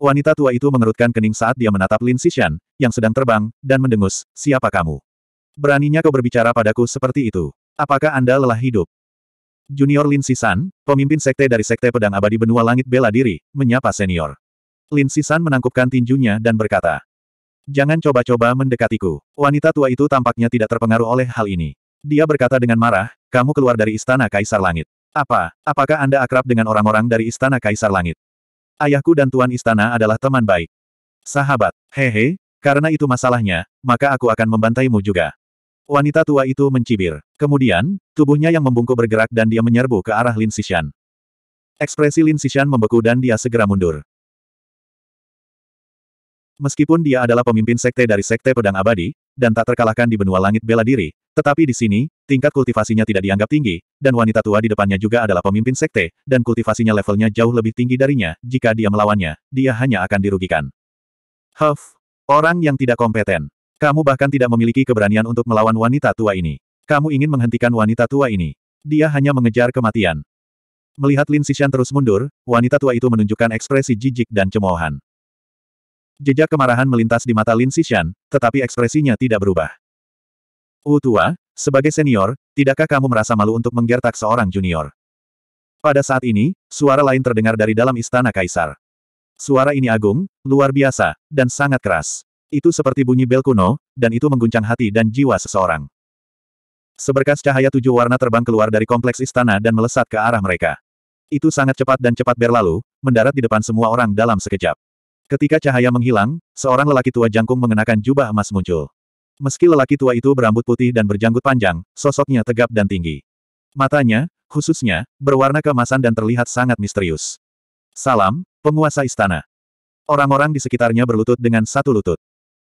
Wanita tua itu mengerutkan kening saat dia menatap Lin Xishan, yang sedang terbang, dan mendengus, siapa kamu? Beraninya kau berbicara padaku seperti itu. Apakah Anda lelah hidup? Junior Lin Xishan, pemimpin sekte dari Sekte Pedang Abadi Benua Langit Bela Diri, menyapa senior. Lin Xishan menangkupkan tinjunya dan berkata, Jangan coba-coba mendekatiku. Wanita tua itu tampaknya tidak terpengaruh oleh hal ini. Dia berkata dengan marah, kamu keluar dari Istana Kaisar Langit. Apa, apakah Anda akrab dengan orang-orang dari Istana Kaisar Langit? Ayahku dan Tuan Istana adalah teman baik. Sahabat, hehe, karena itu masalahnya, maka aku akan membantaimu juga. Wanita tua itu mencibir. Kemudian, tubuhnya yang membungkuk bergerak dan dia menyerbu ke arah Lin Xishan. Ekspresi Lin Xishan membeku dan dia segera mundur. Meskipun dia adalah pemimpin sekte dari sekte pedang abadi, dan tak terkalahkan di benua langit bela diri, tetapi di sini, tingkat kultivasinya tidak dianggap tinggi, dan wanita tua di depannya juga adalah pemimpin sekte, dan kultivasinya levelnya jauh lebih tinggi darinya, jika dia melawannya, dia hanya akan dirugikan. Huff, orang yang tidak kompeten. Kamu bahkan tidak memiliki keberanian untuk melawan wanita tua ini. Kamu ingin menghentikan wanita tua ini. Dia hanya mengejar kematian. Melihat Lin Sishan terus mundur, wanita tua itu menunjukkan ekspresi jijik dan cemoohan. Jejak kemarahan melintas di mata Lin Xishan, tetapi ekspresinya tidak berubah. U tua, sebagai senior, tidakkah kamu merasa malu untuk menggertak seorang junior? Pada saat ini, suara lain terdengar dari dalam istana kaisar. Suara ini agung, luar biasa, dan sangat keras. Itu seperti bunyi bel kuno, dan itu mengguncang hati dan jiwa seseorang. Seberkas cahaya tujuh warna terbang keluar dari kompleks istana dan melesat ke arah mereka. Itu sangat cepat dan cepat berlalu, mendarat di depan semua orang dalam sekejap. Ketika cahaya menghilang, seorang lelaki tua jangkung mengenakan jubah emas muncul. Meski lelaki tua itu berambut putih dan berjanggut panjang, sosoknya tegap dan tinggi. Matanya, khususnya, berwarna kemasan dan terlihat sangat misterius. Salam, penguasa istana. Orang-orang di sekitarnya berlutut dengan satu lutut.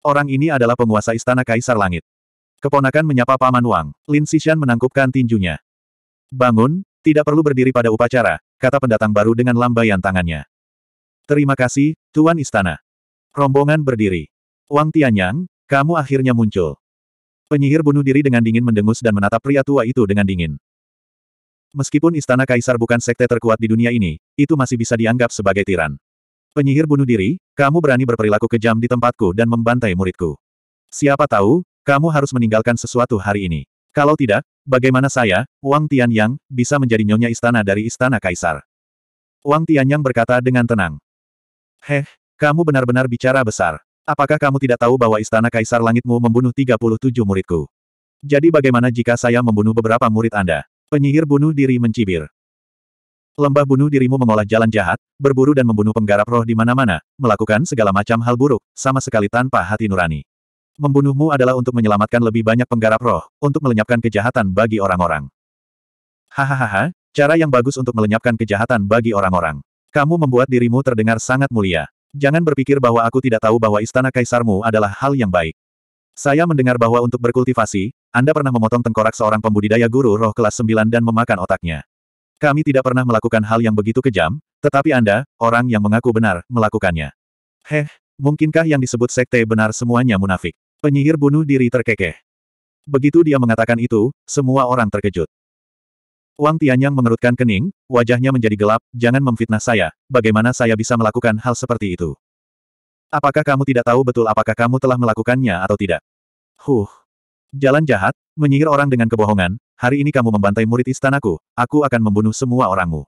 Orang ini adalah penguasa istana Kaisar Langit. Keponakan menyapa Paman Wang, Lin Xishan menangkupkan tinjunya. Bangun, tidak perlu berdiri pada upacara, kata pendatang baru dengan lambaian tangannya. Terima kasih, Tuan Istana. Rombongan berdiri. Wang Tianyang, kamu akhirnya muncul. Penyihir bunuh diri dengan dingin mendengus dan menatap pria tua itu dengan dingin. Meskipun Istana Kaisar bukan sekte terkuat di dunia ini, itu masih bisa dianggap sebagai tiran. Penyihir bunuh diri, kamu berani berperilaku kejam di tempatku dan membantai muridku. Siapa tahu, kamu harus meninggalkan sesuatu hari ini. Kalau tidak, bagaimana saya, Wang Tianyang, bisa menjadi nyonya istana dari Istana Kaisar? Wang Tianyang berkata dengan tenang. Heh, kamu benar-benar bicara besar. Apakah kamu tidak tahu bahwa istana kaisar langitmu membunuh 37 muridku? Jadi bagaimana jika saya membunuh beberapa murid Anda? Penyihir bunuh diri mencibir. Lembah bunuh dirimu mengolah jalan jahat, berburu dan membunuh penggarap roh di mana-mana, melakukan segala macam hal buruk, sama sekali tanpa hati nurani. Membunuhmu adalah untuk menyelamatkan lebih banyak penggarap roh, untuk melenyapkan kejahatan bagi orang-orang. Hahaha, cara yang bagus untuk melenyapkan kejahatan bagi orang-orang. Kamu membuat dirimu terdengar sangat mulia. Jangan berpikir bahwa aku tidak tahu bahwa istana kaisarmu adalah hal yang baik. Saya mendengar bahwa untuk berkultivasi, Anda pernah memotong tengkorak seorang pembudidaya guru roh kelas 9 dan memakan otaknya. Kami tidak pernah melakukan hal yang begitu kejam, tetapi Anda, orang yang mengaku benar, melakukannya. Heh, mungkinkah yang disebut sekte benar semuanya munafik? Penyihir bunuh diri terkekeh. Begitu dia mengatakan itu, semua orang terkejut. Wang Tianyang mengerutkan kening, wajahnya menjadi gelap, jangan memfitnah saya, bagaimana saya bisa melakukan hal seperti itu? Apakah kamu tidak tahu betul apakah kamu telah melakukannya atau tidak? Huh. Jalan jahat, menyihir orang dengan kebohongan, hari ini kamu membantai murid istanaku, aku akan membunuh semua orangmu.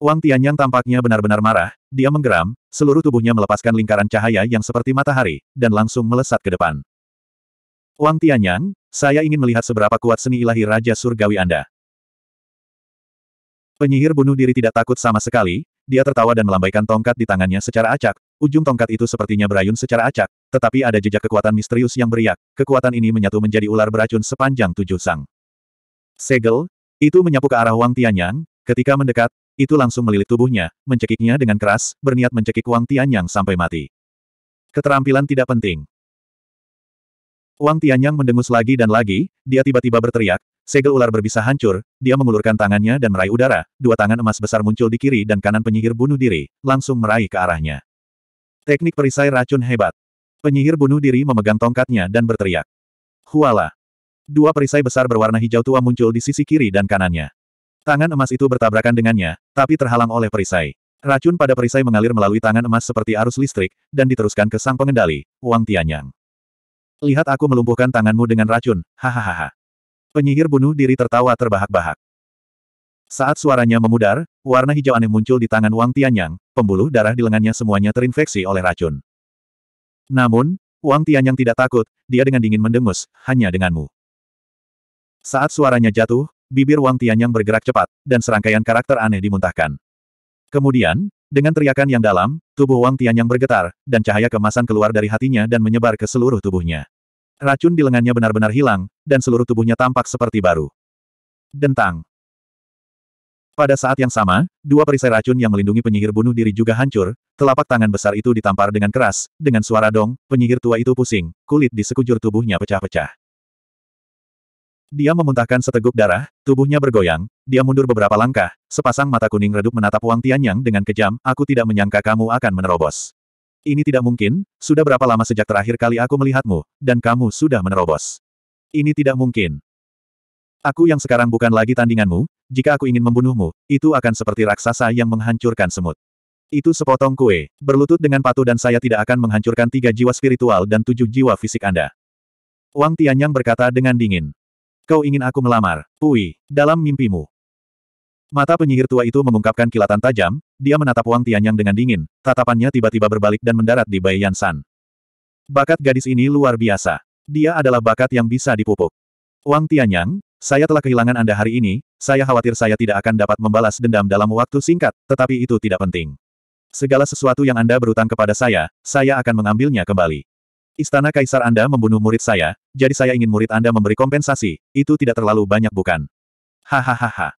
Wang Tianyang tampaknya benar-benar marah, dia menggeram, seluruh tubuhnya melepaskan lingkaran cahaya yang seperti matahari, dan langsung melesat ke depan. Wang Tianyang, saya ingin melihat seberapa kuat seni ilahi Raja Surgawi Anda. Penyihir bunuh diri tidak takut sama sekali, dia tertawa dan melambaikan tongkat di tangannya secara acak, ujung tongkat itu sepertinya berayun secara acak, tetapi ada jejak kekuatan misterius yang beriak, kekuatan ini menyatu menjadi ular beracun sepanjang tujuh sang. Segel, itu menyapu ke arah Wang Tianyang, ketika mendekat, itu langsung melilit tubuhnya, mencekiknya dengan keras, berniat mencekik Wang Tianyang sampai mati. Keterampilan tidak penting. Wang Tianyang mendengus lagi dan lagi, dia tiba-tiba berteriak, Segel ular berbisa hancur, dia mengulurkan tangannya dan meraih udara, dua tangan emas besar muncul di kiri dan kanan penyihir bunuh diri, langsung meraih ke arahnya. Teknik perisai racun hebat. Penyihir bunuh diri memegang tongkatnya dan berteriak. Huala. Dua perisai besar berwarna hijau tua muncul di sisi kiri dan kanannya. Tangan emas itu bertabrakan dengannya, tapi terhalang oleh perisai. Racun pada perisai mengalir melalui tangan emas seperti arus listrik, dan diteruskan ke sang pengendali, Wang Tianyang. Lihat aku melumpuhkan tanganmu dengan racun, hahaha. Penyihir bunuh diri tertawa terbahak-bahak. Saat suaranya memudar, warna hijau aneh muncul di tangan Wang Tianyang, pembuluh darah di lengannya semuanya terinfeksi oleh racun. Namun, Wang Tianyang tidak takut, dia dengan dingin mendengus, hanya denganmu. Saat suaranya jatuh, bibir Wang Tianyang bergerak cepat, dan serangkaian karakter aneh dimuntahkan. Kemudian, dengan teriakan yang dalam, tubuh Wang Tianyang bergetar, dan cahaya kemasan keluar dari hatinya dan menyebar ke seluruh tubuhnya. Racun di lengannya benar-benar hilang, dan seluruh tubuhnya tampak seperti baru. Dentang. Pada saat yang sama, dua perisai racun yang melindungi penyihir bunuh diri juga hancur, telapak tangan besar itu ditampar dengan keras, dengan suara dong, penyihir tua itu pusing, kulit di sekujur tubuhnya pecah-pecah. Dia memuntahkan seteguk darah, tubuhnya bergoyang, dia mundur beberapa langkah, sepasang mata kuning redup menatap Wang Tianyang dengan kejam, aku tidak menyangka kamu akan menerobos. Ini tidak mungkin, sudah berapa lama sejak terakhir kali aku melihatmu, dan kamu sudah menerobos. Ini tidak mungkin. Aku yang sekarang bukan lagi tandinganmu, jika aku ingin membunuhmu, itu akan seperti raksasa yang menghancurkan semut. Itu sepotong kue, berlutut dengan patuh dan saya tidak akan menghancurkan tiga jiwa spiritual dan tujuh jiwa fisik Anda. Wang Tianyang berkata dengan dingin. Kau ingin aku melamar, Pui, dalam mimpimu. Mata penyihir tua itu mengungkapkan kilatan tajam, dia menatap Wang Tianyang dengan dingin, tatapannya tiba-tiba berbalik dan mendarat di Bai San. Bakat gadis ini luar biasa. Dia adalah bakat yang bisa dipupuk. Wang Tianyang, saya telah kehilangan Anda hari ini, saya khawatir saya tidak akan dapat membalas dendam dalam waktu singkat, tetapi itu tidak penting. Segala sesuatu yang Anda berutang kepada saya, saya akan mengambilnya kembali. Istana Kaisar Anda membunuh murid saya, jadi saya ingin murid Anda memberi kompensasi, itu tidak terlalu banyak bukan? Hahaha.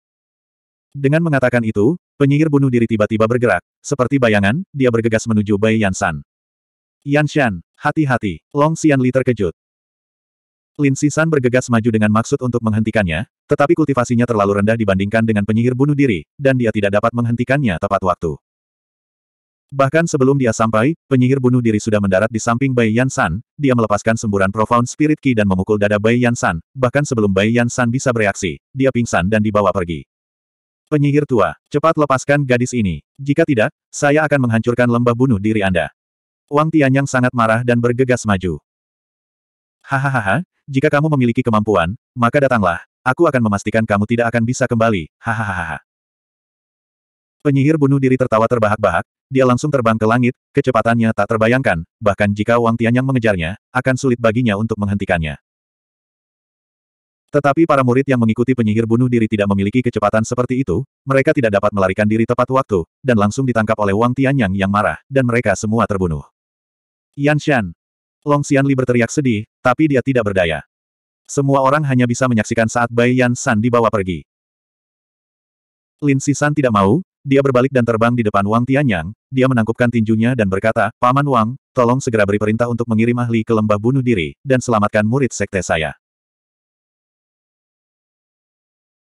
Dengan mengatakan itu, penyihir bunuh diri tiba-tiba bergerak. Seperti bayangan, dia bergegas menuju Bai Yansan. Yanshan, hati-hati, Long Xianli terkejut. Lin Sisan bergegas maju dengan maksud untuk menghentikannya, tetapi kultivasinya terlalu rendah dibandingkan dengan penyihir bunuh diri, dan dia tidak dapat menghentikannya tepat waktu. Bahkan sebelum dia sampai, penyihir bunuh diri sudah mendarat di samping Bai Yansan, dia melepaskan semburan Profound Spirit Ki dan memukul dada Bai Yansan, bahkan sebelum Bai Yansan bisa bereaksi, dia pingsan dan dibawa pergi. Penyihir tua, cepat lepaskan gadis ini. Jika tidak, saya akan menghancurkan lembah bunuh diri Anda. Wang Tianyang sangat marah dan bergegas maju. Hahaha, jika kamu memiliki kemampuan, maka datanglah. Aku akan memastikan kamu tidak akan bisa kembali. Hahaha. Penyihir bunuh diri tertawa terbahak-bahak, dia langsung terbang ke langit, kecepatannya tak terbayangkan, bahkan jika Wang Tianyang mengejarnya, akan sulit baginya untuk menghentikannya. Tetapi para murid yang mengikuti penyihir bunuh diri tidak memiliki kecepatan seperti itu, mereka tidak dapat melarikan diri tepat waktu, dan langsung ditangkap oleh Wang Tianyang yang marah, dan mereka semua terbunuh. Yan Shan. Long Xianli berteriak sedih, tapi dia tidak berdaya. Semua orang hanya bisa menyaksikan saat Bai Yan San dibawa pergi. Lin Sisan tidak mau, dia berbalik dan terbang di depan Wang Tianyang, dia menangkupkan tinjunya dan berkata, Paman Wang, tolong segera beri perintah untuk mengirim ahli ke lembah bunuh diri, dan selamatkan murid sekte saya.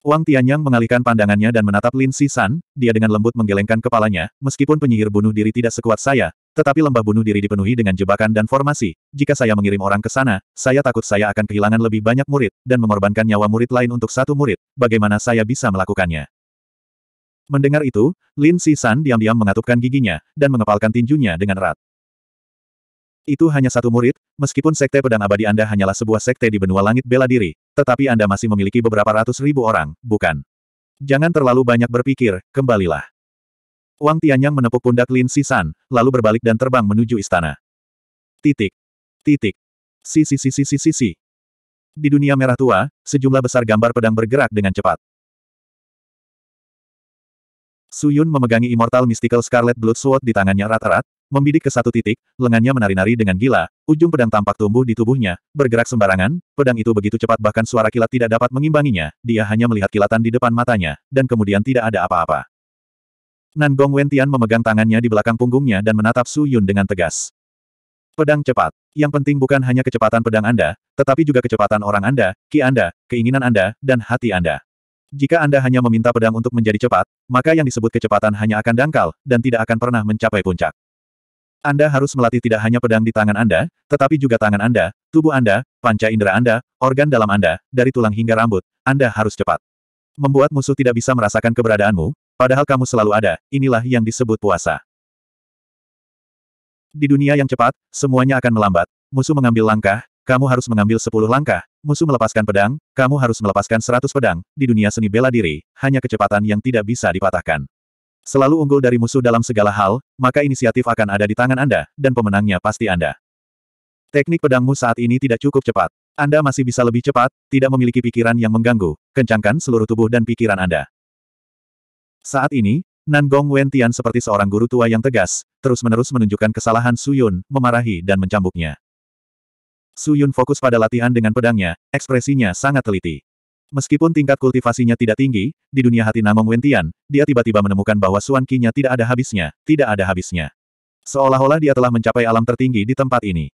Wang Tianyang mengalihkan pandangannya dan menatap Lin Sisan, dia dengan lembut menggelengkan kepalanya, meskipun penyihir bunuh diri tidak sekuat saya, tetapi lembah bunuh diri dipenuhi dengan jebakan dan formasi, jika saya mengirim orang ke sana, saya takut saya akan kehilangan lebih banyak murid, dan mengorbankan nyawa murid lain untuk satu murid, bagaimana saya bisa melakukannya? Mendengar itu, Lin Sisan diam-diam mengatupkan giginya, dan mengepalkan tinjunya dengan erat. Itu hanya satu murid, meskipun sekte pedang abadi Anda hanyalah sebuah sekte di benua langit bela diri, tetapi Anda masih memiliki beberapa ratus ribu orang, bukan? Jangan terlalu banyak berpikir, kembalilah. Wang Tianyang menepuk pundak Lin Sisan, lalu berbalik dan terbang menuju istana. Titik. Titik. Si si si si si si si. Di dunia merah tua, sejumlah besar gambar pedang bergerak dengan cepat. Suyun memegangi Immortal Mystical Scarlet Blood Sword di tangannya rata rata Membidik ke satu titik, lengannya menari-nari dengan gila, ujung pedang tampak tumbuh di tubuhnya, bergerak sembarangan, pedang itu begitu cepat bahkan suara kilat tidak dapat mengimbanginya, dia hanya melihat kilatan di depan matanya, dan kemudian tidak ada apa-apa. Nan Gong Wentian memegang tangannya di belakang punggungnya dan menatap Su Yun dengan tegas. Pedang cepat. Yang penting bukan hanya kecepatan pedang Anda, tetapi juga kecepatan orang Anda, ki Anda, keinginan Anda, dan hati Anda. Jika Anda hanya meminta pedang untuk menjadi cepat, maka yang disebut kecepatan hanya akan dangkal, dan tidak akan pernah mencapai puncak. Anda harus melatih tidak hanya pedang di tangan Anda, tetapi juga tangan Anda, tubuh Anda, panca indera Anda, organ dalam Anda, dari tulang hingga rambut. Anda harus cepat. Membuat musuh tidak bisa merasakan keberadaanmu, padahal kamu selalu ada, inilah yang disebut puasa. Di dunia yang cepat, semuanya akan melambat. Musuh mengambil langkah, kamu harus mengambil sepuluh langkah. Musuh melepaskan pedang, kamu harus melepaskan seratus pedang. Di dunia seni bela diri, hanya kecepatan yang tidak bisa dipatahkan. Selalu unggul dari musuh dalam segala hal, maka inisiatif akan ada di tangan Anda, dan pemenangnya pasti Anda. Teknik pedangmu saat ini tidak cukup cepat. Anda masih bisa lebih cepat, tidak memiliki pikiran yang mengganggu, kencangkan seluruh tubuh dan pikiran Anda. Saat ini, Nanggong Wen Tian seperti seorang guru tua yang tegas, terus-menerus menunjukkan kesalahan Su Yun, memarahi dan mencambuknya. Su Yun fokus pada latihan dengan pedangnya, ekspresinya sangat teliti. Meskipun tingkat kultivasinya tidak tinggi, di dunia hati Namong Wentian, dia tiba-tiba menemukan bahwa Suan ki tidak ada habisnya, tidak ada habisnya. Seolah-olah dia telah mencapai alam tertinggi di tempat ini.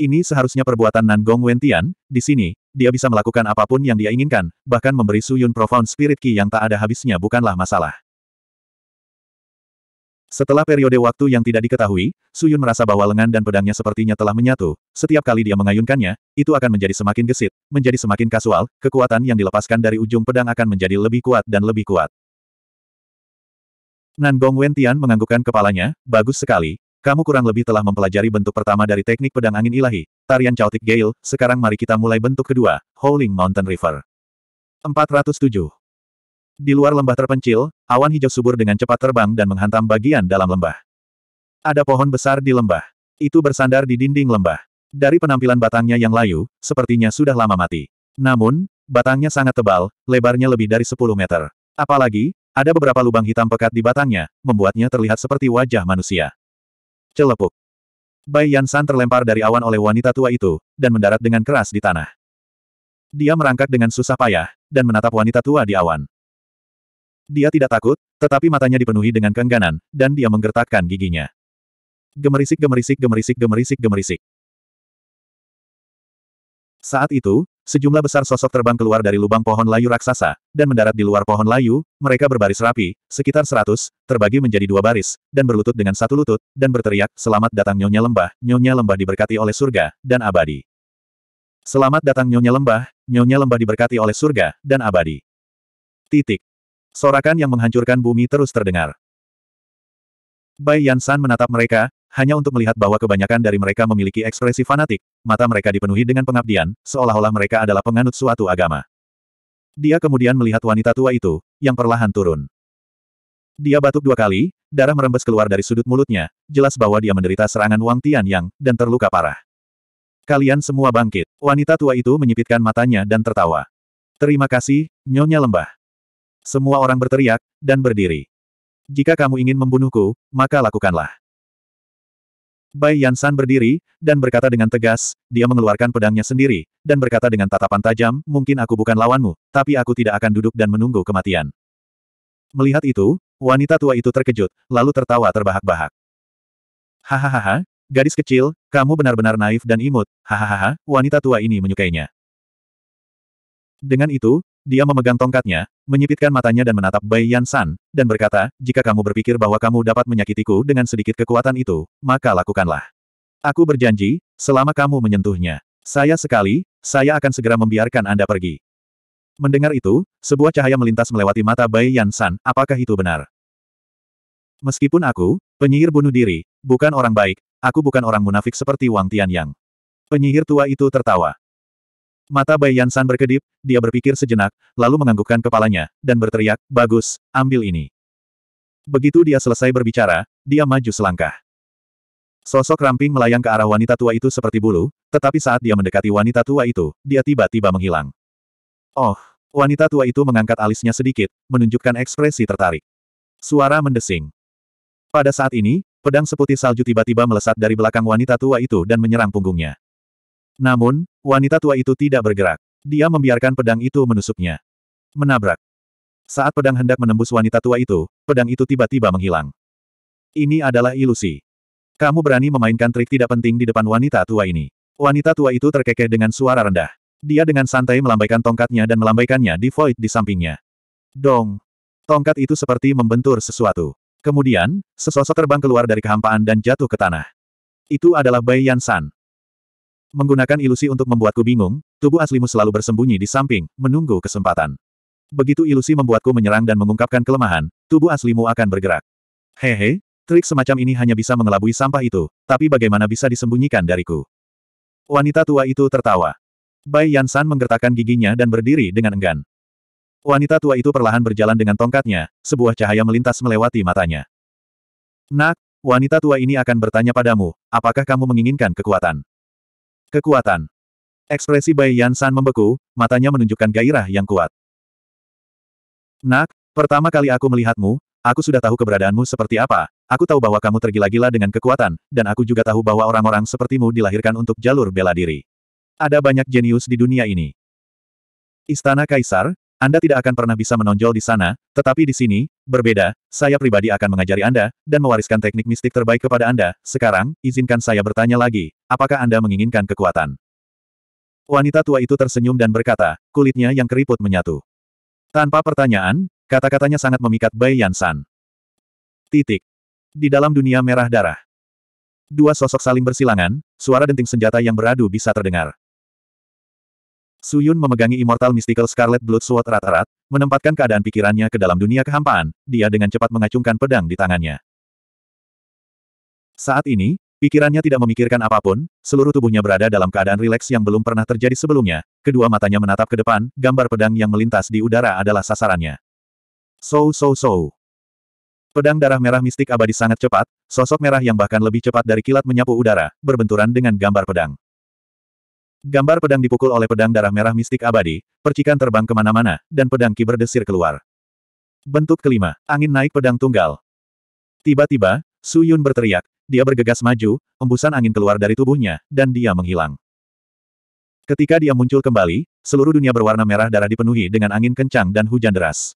Ini seharusnya perbuatan Nan Gong Wentian, di sini, dia bisa melakukan apapun yang dia inginkan, bahkan memberi Suyun Profound Spirit Ki yang tak ada habisnya bukanlah masalah. Setelah periode waktu yang tidak diketahui, Suyun merasa bahwa lengan dan pedangnya sepertinya telah menyatu, setiap kali dia mengayunkannya, itu akan menjadi semakin gesit, menjadi semakin kasual, kekuatan yang dilepaskan dari ujung pedang akan menjadi lebih kuat dan lebih kuat. Nan Gong Wentian menganggukkan kepalanya, bagus sekali. Kamu kurang lebih telah mempelajari bentuk pertama dari teknik pedang angin ilahi, tarian Chaotic Gale, sekarang mari kita mulai bentuk kedua, Howling Mountain River. 407. Di luar lembah terpencil, awan hijau subur dengan cepat terbang dan menghantam bagian dalam lembah. Ada pohon besar di lembah. Itu bersandar di dinding lembah. Dari penampilan batangnya yang layu, sepertinya sudah lama mati. Namun, batangnya sangat tebal, lebarnya lebih dari 10 meter. Apalagi, ada beberapa lubang hitam pekat di batangnya, membuatnya terlihat seperti wajah manusia. Celepuk. Bai Yansan terlempar dari awan oleh wanita tua itu, dan mendarat dengan keras di tanah. Dia merangkak dengan susah payah, dan menatap wanita tua di awan. Dia tidak takut, tetapi matanya dipenuhi dengan keengganan, dan dia menggertakkan giginya. Gemerisik gemerisik gemerisik gemerisik gemerisik. Saat itu, sejumlah besar sosok terbang keluar dari lubang pohon layu raksasa, dan mendarat di luar pohon layu, mereka berbaris rapi, sekitar seratus, terbagi menjadi dua baris, dan berlutut dengan satu lutut, dan berteriak, selamat datang Nyonya Lembah, Nyonya Lembah diberkati oleh surga, dan abadi. Selamat datang Nyonya Lembah, Nyonya Lembah diberkati oleh surga, dan abadi. Titik. Sorakan yang menghancurkan bumi terus terdengar. Bai Yansan menatap mereka, hanya untuk melihat bahwa kebanyakan dari mereka memiliki ekspresi fanatik, mata mereka dipenuhi dengan pengabdian, seolah-olah mereka adalah penganut suatu agama. Dia kemudian melihat wanita tua itu, yang perlahan turun. Dia batuk dua kali, darah merembes keluar dari sudut mulutnya, jelas bahwa dia menderita serangan Wang yang dan terluka parah. Kalian semua bangkit. Wanita tua itu menyipitkan matanya dan tertawa. Terima kasih, Nyonya Lembah. Semua orang berteriak, dan berdiri. Jika kamu ingin membunuhku, maka lakukanlah. Bai Yansan berdiri, dan berkata dengan tegas, dia mengeluarkan pedangnya sendiri, dan berkata dengan tatapan tajam, mungkin aku bukan lawanmu, tapi aku tidak akan duduk dan menunggu kematian. Melihat itu, wanita tua itu terkejut, lalu tertawa terbahak-bahak. Hahaha, gadis kecil, kamu benar-benar naif dan imut, hahaha, wanita tua ini menyukainya. Dengan itu, dia memegang tongkatnya, menyipitkan matanya dan menatap Bai Yan San, dan berkata, jika kamu berpikir bahwa kamu dapat menyakitiku dengan sedikit kekuatan itu, maka lakukanlah. Aku berjanji, selama kamu menyentuhnya. Saya sekali, saya akan segera membiarkan Anda pergi. Mendengar itu, sebuah cahaya melintas melewati mata Bai Yan San, apakah itu benar? Meskipun aku, penyihir bunuh diri, bukan orang baik, aku bukan orang munafik seperti Wang Tianyang. Penyihir tua itu tertawa. Mata Bai Yansan berkedip, dia berpikir sejenak, lalu menganggukkan kepalanya, dan berteriak, bagus, ambil ini. Begitu dia selesai berbicara, dia maju selangkah. Sosok ramping melayang ke arah wanita tua itu seperti bulu, tetapi saat dia mendekati wanita tua itu, dia tiba-tiba menghilang. Oh, wanita tua itu mengangkat alisnya sedikit, menunjukkan ekspresi tertarik. Suara mendesing. Pada saat ini, pedang seputih salju tiba-tiba melesat dari belakang wanita tua itu dan menyerang punggungnya. Namun, wanita tua itu tidak bergerak. Dia membiarkan pedang itu menusuknya. Menabrak. Saat pedang hendak menembus wanita tua itu, pedang itu tiba-tiba menghilang. Ini adalah ilusi. Kamu berani memainkan trik tidak penting di depan wanita tua ini. Wanita tua itu terkekeh dengan suara rendah. Dia dengan santai melambaikan tongkatnya dan melambaikannya di void di sampingnya. Dong! Tongkat itu seperti membentur sesuatu. Kemudian, sesosok terbang keluar dari kehampaan dan jatuh ke tanah. Itu adalah Bai Yan San. Menggunakan ilusi untuk membuatku bingung, tubuh aslimu selalu bersembunyi di samping, menunggu kesempatan. Begitu ilusi membuatku menyerang dan mengungkapkan kelemahan, tubuh aslimu akan bergerak. Hehe, trik semacam ini hanya bisa mengelabui sampah itu, tapi bagaimana bisa disembunyikan dariku? Wanita tua itu tertawa. Bai Yansan menggertakkan giginya dan berdiri dengan enggan. Wanita tua itu perlahan berjalan dengan tongkatnya, sebuah cahaya melintas melewati matanya. Nak, wanita tua ini akan bertanya padamu, apakah kamu menginginkan kekuatan? Kekuatan. Ekspresi Bai Yan San membeku, matanya menunjukkan gairah yang kuat. Nak, pertama kali aku melihatmu, aku sudah tahu keberadaanmu seperti apa, aku tahu bahwa kamu tergila-gila dengan kekuatan, dan aku juga tahu bahwa orang-orang sepertimu dilahirkan untuk jalur bela diri. Ada banyak jenius di dunia ini. Istana Kaisar, anda tidak akan pernah bisa menonjol di sana, tetapi di sini, berbeda, saya pribadi akan mengajari Anda, dan mewariskan teknik mistik terbaik kepada Anda. Sekarang, izinkan saya bertanya lagi, apakah Anda menginginkan kekuatan? Wanita tua itu tersenyum dan berkata, kulitnya yang keriput menyatu. Tanpa pertanyaan, kata-katanya sangat memikat Bai Yansan. Titik. Di dalam dunia merah darah. Dua sosok saling bersilangan, suara denting senjata yang beradu bisa terdengar. Suyun memegangi Immortal Mystical Scarlet Blood Sword erat-erat, menempatkan keadaan pikirannya ke dalam dunia kehampaan, dia dengan cepat mengacungkan pedang di tangannya. Saat ini, pikirannya tidak memikirkan apapun, seluruh tubuhnya berada dalam keadaan rileks yang belum pernah terjadi sebelumnya, kedua matanya menatap ke depan, gambar pedang yang melintas di udara adalah sasarannya. So so so. Pedang darah merah mistik abadi sangat cepat, sosok merah yang bahkan lebih cepat dari kilat menyapu udara, berbenturan dengan gambar pedang. Gambar pedang dipukul oleh pedang darah merah mistik abadi, percikan terbang kemana-mana, dan pedang kiber desir keluar. Bentuk kelima, angin naik pedang tunggal. Tiba-tiba, Su Yun berteriak, dia bergegas maju, embusan angin keluar dari tubuhnya, dan dia menghilang. Ketika dia muncul kembali, seluruh dunia berwarna merah darah dipenuhi dengan angin kencang dan hujan deras.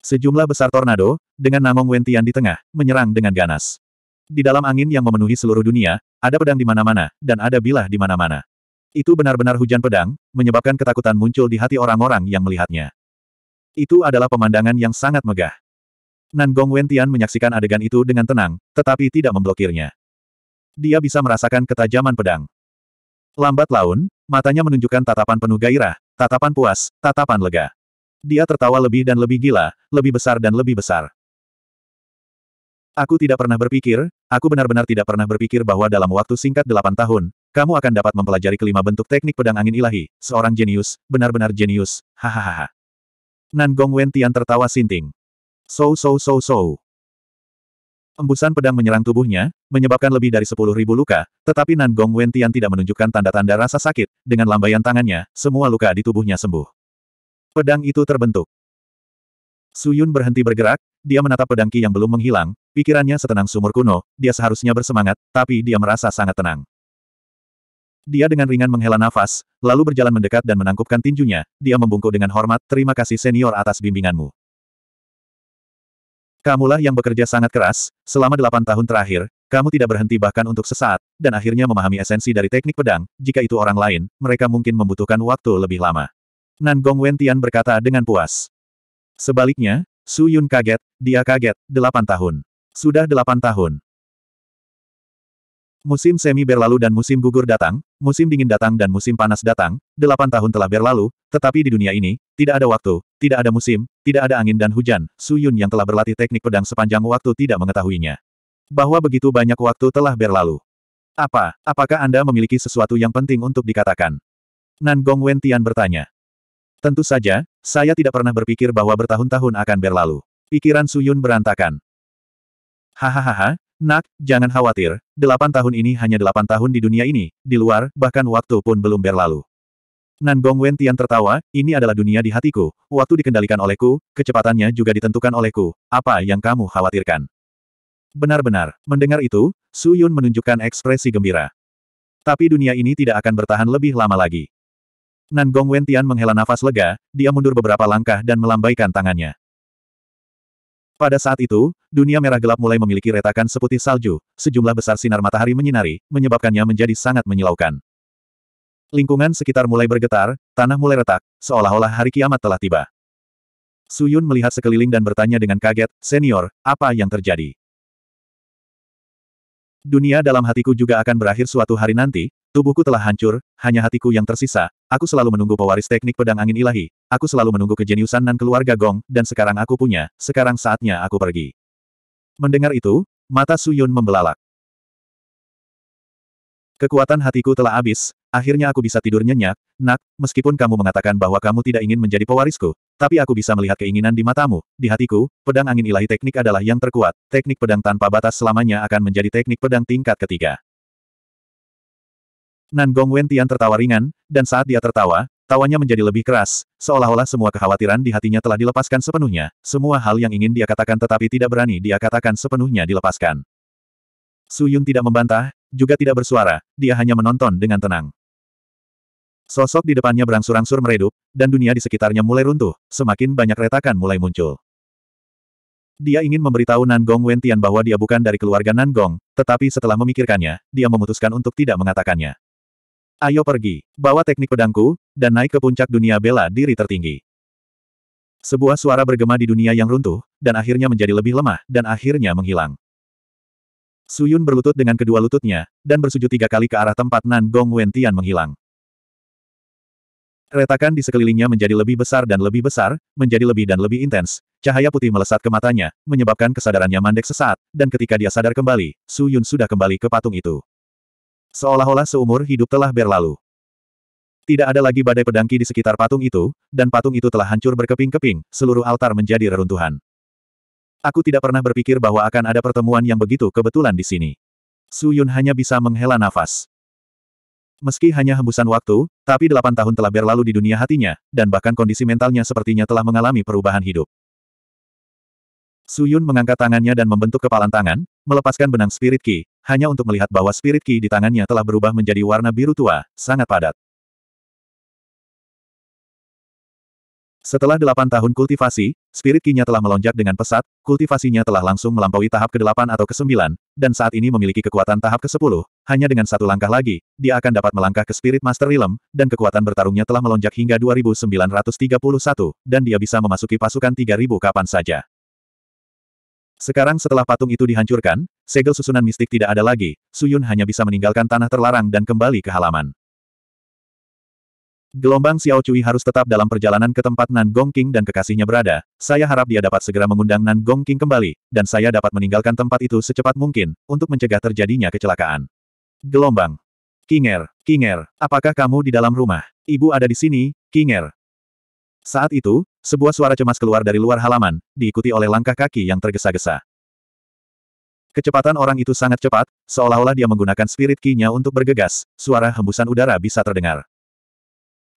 Sejumlah besar tornado, dengan Namong Wentian di tengah, menyerang dengan ganas. Di dalam angin yang memenuhi seluruh dunia, ada pedang di mana-mana, dan ada bilah di mana-mana. Itu benar-benar hujan pedang, menyebabkan ketakutan muncul di hati orang-orang yang melihatnya. Itu adalah pemandangan yang sangat megah. Nan Gong Wentian menyaksikan adegan itu dengan tenang, tetapi tidak memblokirnya. Dia bisa merasakan ketajaman pedang. Lambat laun, matanya menunjukkan tatapan penuh gairah, tatapan puas, tatapan lega. Dia tertawa lebih dan lebih gila, lebih besar dan lebih besar. Aku tidak pernah berpikir, aku benar-benar tidak pernah berpikir bahwa dalam waktu singkat delapan tahun, kamu akan dapat mempelajari kelima bentuk teknik pedang angin ilahi, seorang jenius, benar-benar jenius, hahaha. Nan Gong Wen tertawa sinting. So so so so. Embusan pedang menyerang tubuhnya, menyebabkan lebih dari sepuluh ribu luka, tetapi Nan Gong Wen tidak menunjukkan tanda-tanda rasa sakit, dengan lambaian tangannya, semua luka di tubuhnya sembuh. Pedang itu terbentuk. Su Yun berhenti bergerak, dia menatap pedang Qi yang belum menghilang, pikirannya setenang sumur kuno, dia seharusnya bersemangat, tapi dia merasa sangat tenang. Dia dengan ringan menghela nafas, lalu berjalan mendekat dan menangkupkan tinjunya. Dia membungkuk dengan hormat, terima kasih senior atas bimbinganmu. Kamulah yang bekerja sangat keras, selama delapan tahun terakhir, kamu tidak berhenti bahkan untuk sesaat, dan akhirnya memahami esensi dari teknik pedang, jika itu orang lain, mereka mungkin membutuhkan waktu lebih lama. Nan Gong Wentian berkata dengan puas. Sebaliknya, Su Yun kaget, dia kaget, delapan tahun. Sudah delapan tahun. Musim semi berlalu dan musim gugur datang, musim dingin datang dan musim panas datang, delapan tahun telah berlalu, tetapi di dunia ini, tidak ada waktu, tidak ada musim, tidak ada angin dan hujan, Su Yun yang telah berlatih teknik pedang sepanjang waktu tidak mengetahuinya. Bahwa begitu banyak waktu telah berlalu. Apa, apakah Anda memiliki sesuatu yang penting untuk dikatakan? Nan Gong Wen Tian bertanya. Tentu saja, saya tidak pernah berpikir bahwa bertahun-tahun akan berlalu. Pikiran Su Yun berantakan. Hahaha, Nak, jangan khawatir, delapan tahun ini hanya delapan tahun di dunia ini, di luar, bahkan waktu pun belum berlalu. Nanggong Wen Tian tertawa, ini adalah dunia di hatiku, waktu dikendalikan olehku, kecepatannya juga ditentukan olehku, apa yang kamu khawatirkan? Benar-benar, mendengar itu, Su Yun menunjukkan ekspresi gembira. Tapi dunia ini tidak akan bertahan lebih lama lagi. Nanggong Wen Tian menghela nafas lega, dia mundur beberapa langkah dan melambaikan tangannya. Pada saat itu, dunia merah gelap mulai memiliki retakan seputih salju, sejumlah besar sinar matahari menyinari, menyebabkannya menjadi sangat menyilaukan. Lingkungan sekitar mulai bergetar, tanah mulai retak, seolah-olah hari kiamat telah tiba. Suyun melihat sekeliling dan bertanya dengan kaget, Senior, apa yang terjadi? Dunia dalam hatiku juga akan berakhir suatu hari nanti, tubuhku telah hancur, hanya hatiku yang tersisa, aku selalu menunggu pewaris teknik pedang angin ilahi, Aku selalu menunggu kejeniusan nan keluarga Gong, dan sekarang aku punya, sekarang saatnya aku pergi. Mendengar itu, mata Suyun membelalak. Kekuatan hatiku telah habis, akhirnya aku bisa tidur nyenyak, nak, meskipun kamu mengatakan bahwa kamu tidak ingin menjadi pewarisku, tapi aku bisa melihat keinginan di matamu, di hatiku, pedang angin ilahi teknik adalah yang terkuat, teknik pedang tanpa batas selamanya akan menjadi teknik pedang tingkat ketiga. Nan Gong Tian tertawa ringan, dan saat dia tertawa, Tawanya menjadi lebih keras, seolah-olah semua kekhawatiran di hatinya telah dilepaskan sepenuhnya, semua hal yang ingin dia katakan tetapi tidak berani dia katakan sepenuhnya dilepaskan. Su Yun tidak membantah, juga tidak bersuara, dia hanya menonton dengan tenang. Sosok di depannya berangsur-angsur meredup, dan dunia di sekitarnya mulai runtuh, semakin banyak retakan mulai muncul. Dia ingin memberitahu Nan Gong Wentian bahwa dia bukan dari keluarga Nan Gong, tetapi setelah memikirkannya, dia memutuskan untuk tidak mengatakannya. Ayo pergi, bawa teknik pedangku, dan naik ke puncak dunia bela diri tertinggi. Sebuah suara bergema di dunia yang runtuh, dan akhirnya menjadi lebih lemah, dan akhirnya menghilang. Suyun berlutut dengan kedua lututnya, dan bersujud tiga kali ke arah tempat Nan Gong Wentian menghilang. Retakan di sekelilingnya menjadi lebih besar dan lebih besar, menjadi lebih dan lebih intens. Cahaya putih melesat ke matanya, menyebabkan kesadarannya mandek sesaat, dan ketika dia sadar kembali, Suyun sudah kembali ke patung itu. Seolah-olah seumur hidup telah berlalu. Tidak ada lagi badai pedangki di sekitar patung itu, dan patung itu telah hancur berkeping-keping, seluruh altar menjadi reruntuhan. Aku tidak pernah berpikir bahwa akan ada pertemuan yang begitu kebetulan di sini. Su Yun hanya bisa menghela nafas. Meski hanya hembusan waktu, tapi delapan tahun telah berlalu di dunia hatinya, dan bahkan kondisi mentalnya sepertinya telah mengalami perubahan hidup. Su Yun mengangkat tangannya dan membentuk kepalan tangan, melepaskan benang spirit ki, hanya untuk melihat bahwa spirit ki di tangannya telah berubah menjadi warna biru tua, sangat padat. Setelah delapan tahun kultivasi, spirit ki-nya telah melonjak dengan pesat, kultivasinya telah langsung melampaui tahap ke-8 atau ke-9, dan saat ini memiliki kekuatan tahap ke-10, hanya dengan satu langkah lagi, dia akan dapat melangkah ke spirit master realm, dan kekuatan bertarungnya telah melonjak hingga 2931, dan dia bisa memasuki pasukan 3000 kapan saja. Sekarang setelah patung itu dihancurkan, segel susunan mistik tidak ada lagi, Suyun hanya bisa meninggalkan tanah terlarang dan kembali ke halaman. Gelombang Xiao Cui harus tetap dalam perjalanan ke tempat Nan Gong King dan kekasihnya berada. Saya harap dia dapat segera mengundang Nan Gong King kembali, dan saya dapat meninggalkan tempat itu secepat mungkin, untuk mencegah terjadinya kecelakaan. Gelombang. Kinger, Kinger, apakah kamu di dalam rumah? Ibu ada di sini, Kinger, saat itu, sebuah suara cemas keluar dari luar halaman, diikuti oleh langkah kaki yang tergesa-gesa. Kecepatan orang itu sangat cepat, seolah-olah dia menggunakan spirit key nya untuk bergegas, suara hembusan udara bisa terdengar.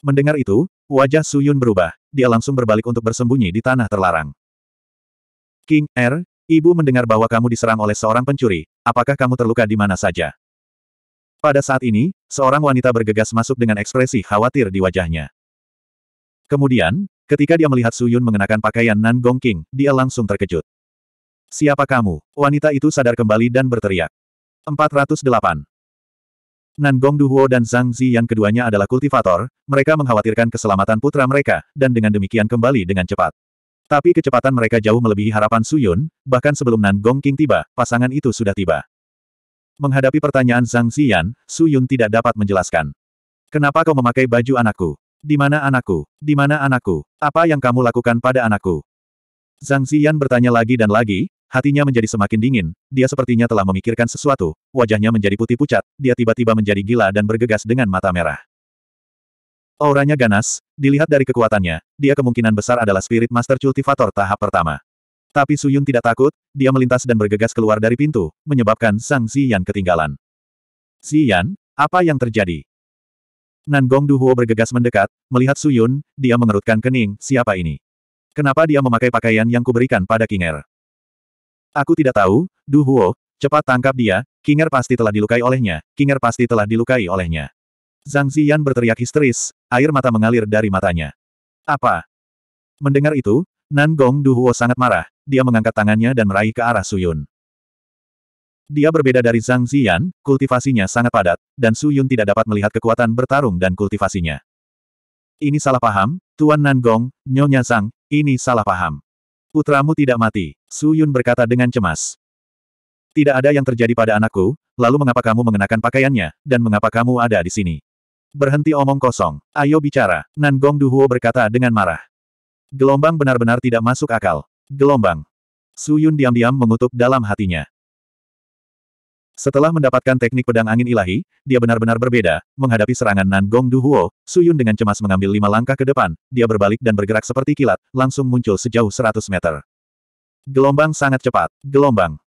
Mendengar itu, wajah Su Yun berubah, dia langsung berbalik untuk bersembunyi di tanah terlarang. King R, er, ibu mendengar bahwa kamu diserang oleh seorang pencuri, apakah kamu terluka di mana saja? Pada saat ini, seorang wanita bergegas masuk dengan ekspresi khawatir di wajahnya. Kemudian, ketika dia melihat Suyun mengenakan pakaian Nan Gong King, dia langsung terkejut. Siapa kamu? Wanita itu sadar kembali dan berteriak. 408. Nan Gong Duhuo dan Zhang Zi yang keduanya adalah kultivator, mereka mengkhawatirkan keselamatan putra mereka, dan dengan demikian kembali dengan cepat. Tapi kecepatan mereka jauh melebihi harapan Suyun, bahkan sebelum Nan Gong King tiba, pasangan itu sudah tiba. Menghadapi pertanyaan Zhang Ziyan, Suyun tidak dapat menjelaskan. Kenapa kau memakai baju anakku? Di mana anakku? Di mana anakku? Apa yang kamu lakukan pada anakku? Zhang Ziyan bertanya lagi dan lagi, hatinya menjadi semakin dingin, dia sepertinya telah memikirkan sesuatu, wajahnya menjadi putih pucat, dia tiba-tiba menjadi gila dan bergegas dengan mata merah. Auranya ganas, dilihat dari kekuatannya, dia kemungkinan besar adalah Spirit Master Cultivator tahap pertama. Tapi Suyun tidak takut, dia melintas dan bergegas keluar dari pintu, menyebabkan Zhang Ziyan ketinggalan. Ziyan, apa yang terjadi? Nanggong Duhuo bergegas mendekat, melihat Su Yun, dia mengerutkan kening, siapa ini? Kenapa dia memakai pakaian yang kuberikan pada Kinger? Aku tidak tahu, Duhuo, cepat tangkap dia, Kinger pasti telah dilukai olehnya, Kinger pasti telah dilukai olehnya. Zhang Ziyan berteriak histeris, air mata mengalir dari matanya. Apa? Mendengar itu, Nanggong Duhuo sangat marah, dia mengangkat tangannya dan meraih ke arah Su Yun. Dia berbeda dari Zhang Ziyan, kultivasinya sangat padat, dan Su Yun tidak dapat melihat kekuatan bertarung dan kultivasinya. Ini salah paham, Tuan Nan Gong, Nyonya Zhang, ini salah paham. Putramu tidak mati, Su Yun berkata dengan cemas. Tidak ada yang terjadi pada anakku, lalu mengapa kamu mengenakan pakaiannya, dan mengapa kamu ada di sini? Berhenti omong kosong, ayo bicara, Nan Nanggong Duhuo berkata dengan marah. Gelombang benar-benar tidak masuk akal. Gelombang. Su Yun diam-diam mengutuk dalam hatinya. Setelah mendapatkan teknik pedang angin ilahi, dia benar-benar berbeda, menghadapi serangan Nan Gong Du Huo, Su Yun dengan cemas mengambil lima langkah ke depan, dia berbalik dan bergerak seperti kilat, langsung muncul sejauh 100 meter. Gelombang sangat cepat, gelombang.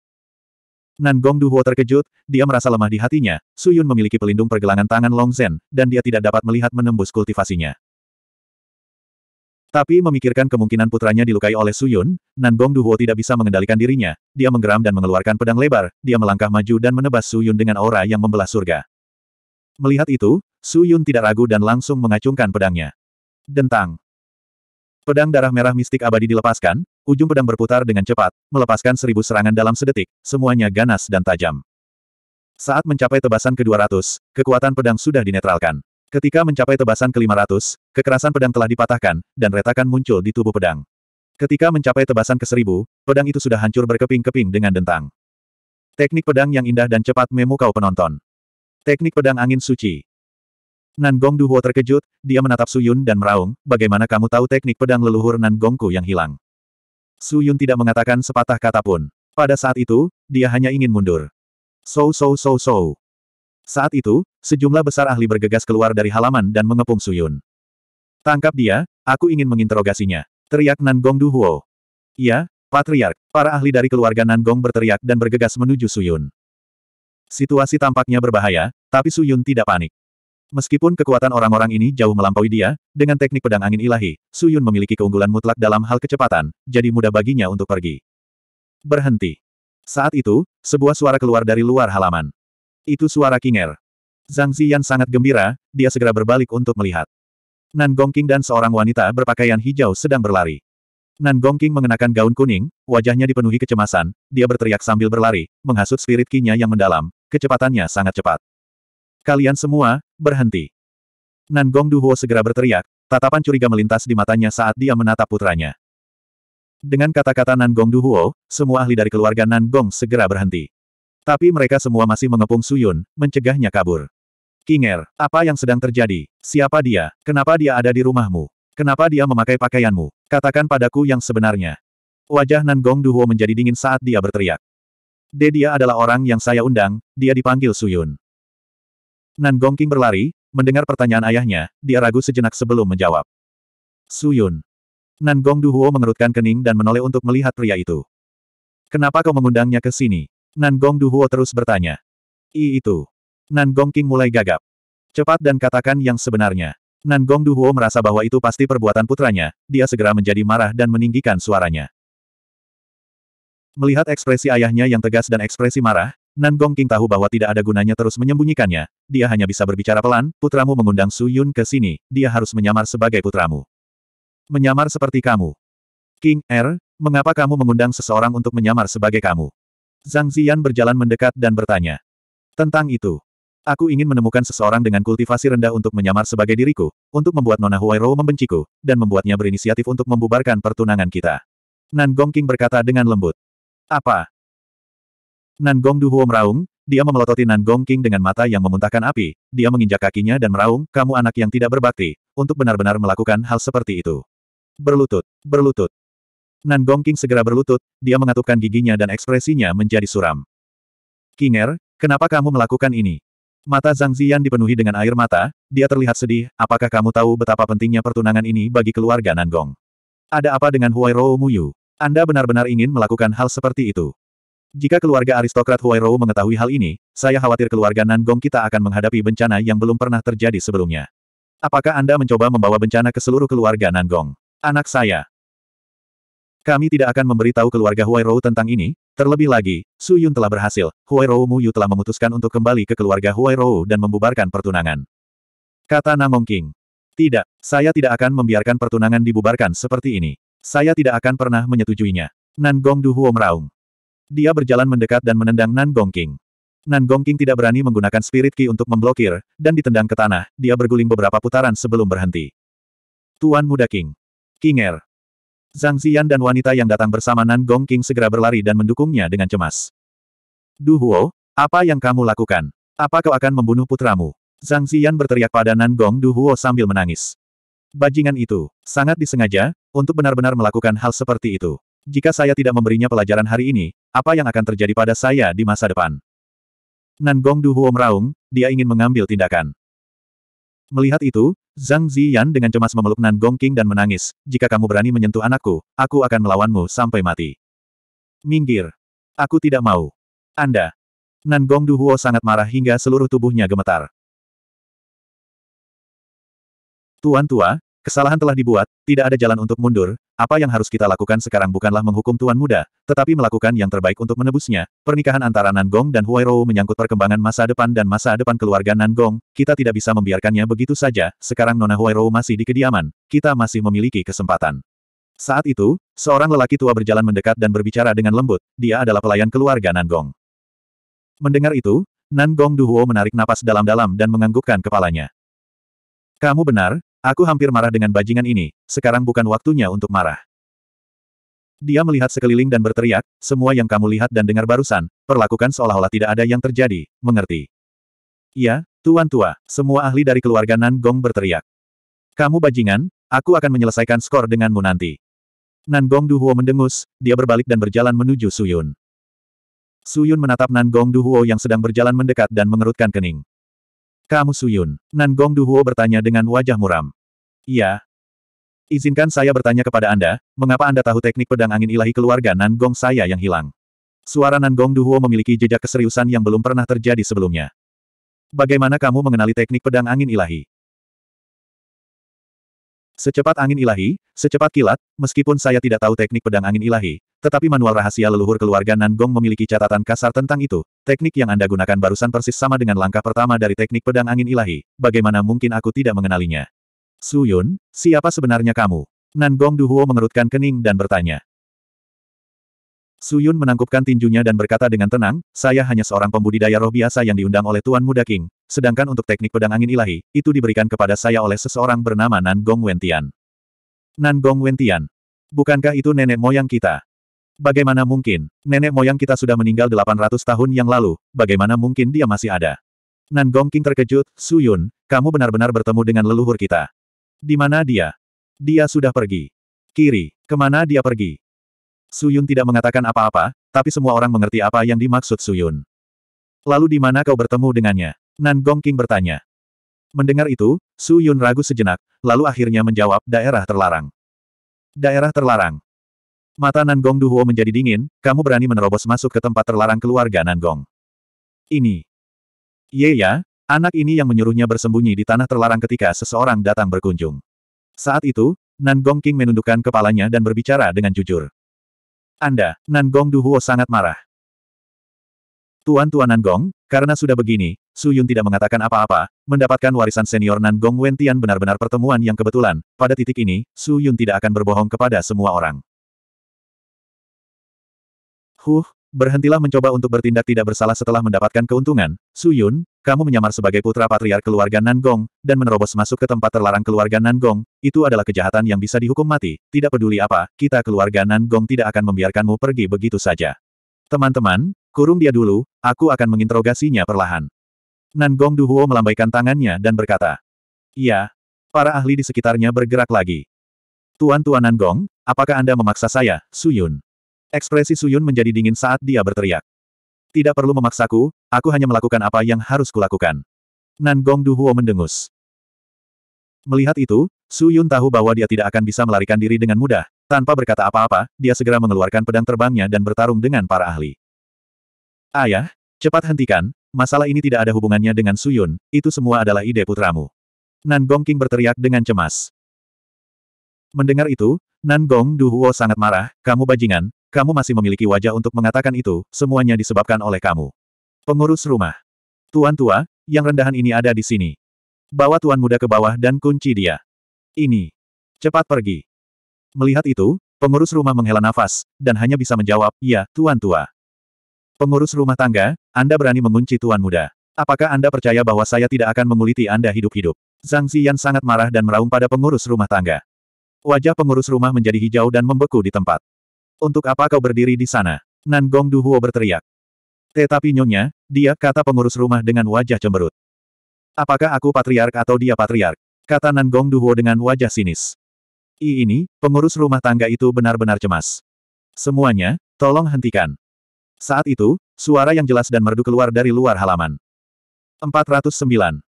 Nan Gong Du Huo terkejut, dia merasa lemah di hatinya, Su Yun memiliki pelindung pergelangan tangan Long Zhen, dan dia tidak dapat melihat menembus kultivasinya. Tapi memikirkan kemungkinan putranya dilukai oleh Suyun, Bong Duhuo tidak bisa mengendalikan dirinya, dia menggeram dan mengeluarkan pedang lebar, dia melangkah maju dan menebas Suyun dengan aura yang membelah surga. Melihat itu, Suyun tidak ragu dan langsung mengacungkan pedangnya. Dentang. Pedang darah merah mistik abadi dilepaskan, ujung pedang berputar dengan cepat, melepaskan seribu serangan dalam sedetik, semuanya ganas dan tajam. Saat mencapai tebasan ke-200, kekuatan pedang sudah dinetralkan. Ketika mencapai tebasan ke-500, kekerasan pedang telah dipatahkan, dan retakan muncul di tubuh pedang. Ketika mencapai tebasan ke-1000, pedang itu sudah hancur berkeping-keping dengan dentang. Teknik pedang yang indah dan cepat memukau penonton. Teknik pedang angin suci. Nan Nanggong Duhuo terkejut, dia menatap Su Yun dan meraung, bagaimana kamu tahu teknik pedang leluhur Nan Gongku yang hilang? Su Yun tidak mengatakan sepatah kata pun. Pada saat itu, dia hanya ingin mundur. So so so so. Saat itu, sejumlah besar ahli bergegas keluar dari halaman dan mengepung Suyun. Tangkap dia, aku ingin menginterogasinya. Teriak Nan Gong Du Huo. Ya, Patriark. Para ahli dari keluarga Nan Gong berteriak dan bergegas menuju Suyun. Situasi tampaknya berbahaya, tapi Suyun tidak panik. Meskipun kekuatan orang-orang ini jauh melampaui dia, dengan teknik pedang angin ilahi, Suyun memiliki keunggulan mutlak dalam hal kecepatan, jadi mudah baginya untuk pergi. Berhenti. Saat itu, sebuah suara keluar dari luar halaman. Itu suara kinger Zhang Ziyan sangat gembira, dia segera berbalik untuk melihat. Nan Gongqing dan seorang wanita berpakaian hijau sedang berlari. Nan Gongqing mengenakan gaun kuning, wajahnya dipenuhi kecemasan, dia berteriak sambil berlari, menghasut spirit kinya yang mendalam, kecepatannya sangat cepat. Kalian semua, berhenti. Nan Gong du huo segera berteriak, tatapan curiga melintas di matanya saat dia menatap putranya. Dengan kata-kata Nan Gong du huo semua ahli dari keluarga Nan Gong segera berhenti. Tapi mereka semua masih mengepung Suyun, mencegahnya kabur. Kinger, apa yang sedang terjadi? Siapa dia? Kenapa dia ada di rumahmu? Kenapa dia memakai pakaianmu? Katakan padaku yang sebenarnya. Wajah Nan Nanggong Duhuo menjadi dingin saat dia berteriak. Dia adalah orang yang saya undang, dia dipanggil Suyun. Gong King berlari, mendengar pertanyaan ayahnya, dia ragu sejenak sebelum menjawab. Suyun. Nanggong Duhuo mengerutkan kening dan menoleh untuk melihat pria itu. Kenapa kau mengundangnya ke sini? Nanggong Duhuo terus bertanya. I itu. Nanggong King mulai gagap. Cepat dan katakan yang sebenarnya. Nanggong Duhuo merasa bahwa itu pasti perbuatan putranya, dia segera menjadi marah dan meninggikan suaranya. Melihat ekspresi ayahnya yang tegas dan ekspresi marah, Nanggong King tahu bahwa tidak ada gunanya terus menyembunyikannya, dia hanya bisa berbicara pelan, putramu mengundang Su Yun ke sini, dia harus menyamar sebagai putramu. Menyamar seperti kamu. King, Er, mengapa kamu mengundang seseorang untuk menyamar sebagai kamu? Zhang Ziyan berjalan mendekat dan bertanya. Tentang itu. Aku ingin menemukan seseorang dengan kultivasi rendah untuk menyamar sebagai diriku, untuk membuat Nona Huairou membenciku, dan membuatnya berinisiatif untuk membubarkan pertunangan kita. Nan King berkata dengan lembut. Apa? Nan Gong Duhuo meraung, dia memelototi Nan King dengan mata yang memuntahkan api, dia menginjak kakinya dan meraung, kamu anak yang tidak berbakti, untuk benar-benar melakukan hal seperti itu. Berlutut, berlutut. Nan King segera berlutut, dia mengatupkan giginya dan ekspresinya menjadi suram. Kinger, kenapa kamu melakukan ini? Mata Zhang Ziyan dipenuhi dengan air mata, dia terlihat sedih, apakah kamu tahu betapa pentingnya pertunangan ini bagi keluarga Nanggong? Ada apa dengan Huai Rou Muyu? Anda benar-benar ingin melakukan hal seperti itu. Jika keluarga aristokrat Huai Rou mengetahui hal ini, saya khawatir keluarga Nanggong kita akan menghadapi bencana yang belum pernah terjadi sebelumnya. Apakah Anda mencoba membawa bencana ke seluruh keluarga Nanggong? Anak saya. Kami tidak akan memberitahu keluarga Huairou tentang ini, terlebih lagi, Su Yun telah berhasil, Huairou Mu Yu telah memutuskan untuk kembali ke keluarga Huairou dan membubarkan pertunangan. Kata Namong King. Tidak, saya tidak akan membiarkan pertunangan dibubarkan seperti ini. Saya tidak akan pernah menyetujuinya. Nan Gong Du Huo meraung. Dia berjalan mendekat dan menendang Nan Gong King. Nan Gong King tidak berani menggunakan spirit ki untuk memblokir, dan ditendang ke tanah, dia berguling beberapa putaran sebelum berhenti. Tuan Muda King. King Er. Zhang Ziyan dan wanita yang datang bersama Nan Gong King segera berlari dan mendukungnya dengan cemas. Du Huo, apa yang kamu lakukan? Apa kau akan membunuh putramu? Zhang Ziyan berteriak pada Nan Gong Du Huo sambil menangis. Bajingan itu, sangat disengaja, untuk benar-benar melakukan hal seperti itu. Jika saya tidak memberinya pelajaran hari ini, apa yang akan terjadi pada saya di masa depan? Nan Gong Du Huo meraung, dia ingin mengambil tindakan. Melihat itu, Zhang Ziyan dengan cemas memeluk Nan Gongqing dan menangis, jika kamu berani menyentuh anakku, aku akan melawanmu sampai mati. Minggir. Aku tidak mau. Anda. Nan Gong Huo sangat marah hingga seluruh tubuhnya gemetar. Tuan tua, Kesalahan telah dibuat, tidak ada jalan untuk mundur, apa yang harus kita lakukan sekarang bukanlah menghukum Tuan Muda, tetapi melakukan yang terbaik untuk menebusnya. Pernikahan antara Nanggong dan Huairou menyangkut perkembangan masa depan dan masa depan keluarga Nanggong, kita tidak bisa membiarkannya begitu saja, sekarang Nona Huairou masih di kediaman, kita masih memiliki kesempatan. Saat itu, seorang lelaki tua berjalan mendekat dan berbicara dengan lembut, dia adalah pelayan keluarga Nanggong. Mendengar itu, Nanggong Duhuo menarik napas dalam-dalam dan menganggukkan kepalanya. Kamu benar, Aku hampir marah dengan bajingan ini, sekarang bukan waktunya untuk marah. Dia melihat sekeliling dan berteriak, semua yang kamu lihat dan dengar barusan, perlakukan seolah-olah tidak ada yang terjadi, mengerti? Iya, Tuan Tua, semua ahli dari keluarga Nan Gong berteriak. Kamu bajingan, aku akan menyelesaikan skor denganmu nanti. Nan Gong Duhuo mendengus, dia berbalik dan berjalan menuju Suyun. Suyun menatap Nan Gong Duhuo yang sedang berjalan mendekat dan mengerutkan kening. Kamu Suyun. Nanggong Duhuo bertanya dengan wajah muram. Iya. Izinkan saya bertanya kepada Anda, mengapa Anda tahu teknik pedang angin ilahi keluarga Nan Gong saya yang hilang? Suara Nan Nanggong Duhuo memiliki jejak keseriusan yang belum pernah terjadi sebelumnya. Bagaimana kamu mengenali teknik pedang angin ilahi? Secepat angin ilahi, secepat kilat, meskipun saya tidak tahu teknik pedang angin ilahi, tetapi manual rahasia leluhur keluarga Nan Gong memiliki catatan kasar tentang itu. Teknik yang Anda gunakan barusan persis sama dengan langkah pertama dari teknik pedang angin ilahi. Bagaimana mungkin aku tidak mengenalinya? Su Yun, siapa sebenarnya kamu? Nan Nanggong Duhuo mengerutkan kening dan bertanya. Su Yun menangkupkan tinjunya dan berkata dengan tenang, saya hanya seorang pembudidaya roh biasa yang diundang oleh Tuan Muda King, sedangkan untuk teknik pedang angin ilahi, itu diberikan kepada saya oleh seseorang bernama Nan Gong Wentian. Nan Gong Wentian. Bukankah itu nenek moyang kita? Bagaimana mungkin? Nenek moyang kita sudah meninggal 800 tahun yang lalu, bagaimana mungkin dia masih ada? Nan Gongqing terkejut, Su Yun, kamu benar-benar bertemu dengan leluhur kita. Di mana dia? Dia sudah pergi. Kiri, kemana dia pergi? Su Yun tidak mengatakan apa-apa, tapi semua orang mengerti apa yang dimaksud Su Yun. Lalu di mana kau bertemu dengannya? Nan Gongqing bertanya. Mendengar itu, Su Yun ragu sejenak, lalu akhirnya menjawab, daerah terlarang. Daerah terlarang. Mata Nanggong Duhuo menjadi dingin, kamu berani menerobos masuk ke tempat terlarang keluarga Nanggong. Ini. Ye ya, anak ini yang menyuruhnya bersembunyi di tanah terlarang ketika seseorang datang berkunjung. Saat itu, Nanggong King menundukkan kepalanya dan berbicara dengan jujur. Anda, Nanggong Duhuo sangat marah. Tuan-tuan Nanggong, karena sudah begini, Su Yun tidak mengatakan apa-apa, mendapatkan warisan senior Nan Gong Wentian benar-benar pertemuan yang kebetulan, pada titik ini, Su Yun tidak akan berbohong kepada semua orang. Huh, berhentilah mencoba untuk bertindak tidak bersalah setelah mendapatkan keuntungan. Su Yun, kamu menyamar sebagai putra patriar keluarga Nangong, dan menerobos masuk ke tempat terlarang keluarga Nangong, itu adalah kejahatan yang bisa dihukum mati. Tidak peduli apa, kita keluarga Nangong tidak akan membiarkanmu pergi begitu saja. Teman-teman, kurung dia dulu, aku akan menginterogasinya perlahan. Nangong Duhuo melambaikan tangannya dan berkata, Iya, para ahli di sekitarnya bergerak lagi. Tuan-tuan Nangong, apakah Anda memaksa saya, Suyun? Ekspresi Suyun menjadi dingin saat dia berteriak. Tidak perlu memaksaku, aku hanya melakukan apa yang harus kulakukan. Nanggong Duhuo mendengus. Melihat itu, Su Yun tahu bahwa dia tidak akan bisa melarikan diri dengan mudah. Tanpa berkata apa-apa, dia segera mengeluarkan pedang terbangnya dan bertarung dengan para ahli. Ayah, cepat hentikan, masalah ini tidak ada hubungannya dengan Su Yun, itu semua adalah ide putramu. Nan Gong King berteriak dengan cemas. Mendengar itu, Nan Gong Duhuo sangat marah, kamu bajingan, kamu masih memiliki wajah untuk mengatakan itu, semuanya disebabkan oleh kamu. Pengurus rumah. Tuan tua, yang rendahan ini ada di sini. Bawa tuan muda ke bawah dan kunci dia. Ini. Cepat pergi. Melihat itu, pengurus rumah menghela nafas, dan hanya bisa menjawab, ya, tuan tua. Pengurus rumah tangga, Anda berani mengunci tuan muda. Apakah Anda percaya bahwa saya tidak akan menguliti Anda hidup-hidup? Zhang Ziyan sangat marah dan meraung pada pengurus rumah tangga. Wajah pengurus rumah menjadi hijau dan membeku di tempat. Untuk apa kau berdiri di sana? Nan Gong Duhuo berteriak. Tetapi nyonya, dia kata pengurus rumah dengan wajah cemberut. Apakah aku patriark atau dia patriark? Kata Nan Gong Duhuo dengan wajah sinis. I ini, pengurus rumah tangga itu benar-benar cemas. Semuanya, tolong hentikan. Saat itu, suara yang jelas dan merdu keluar dari luar halaman. 409.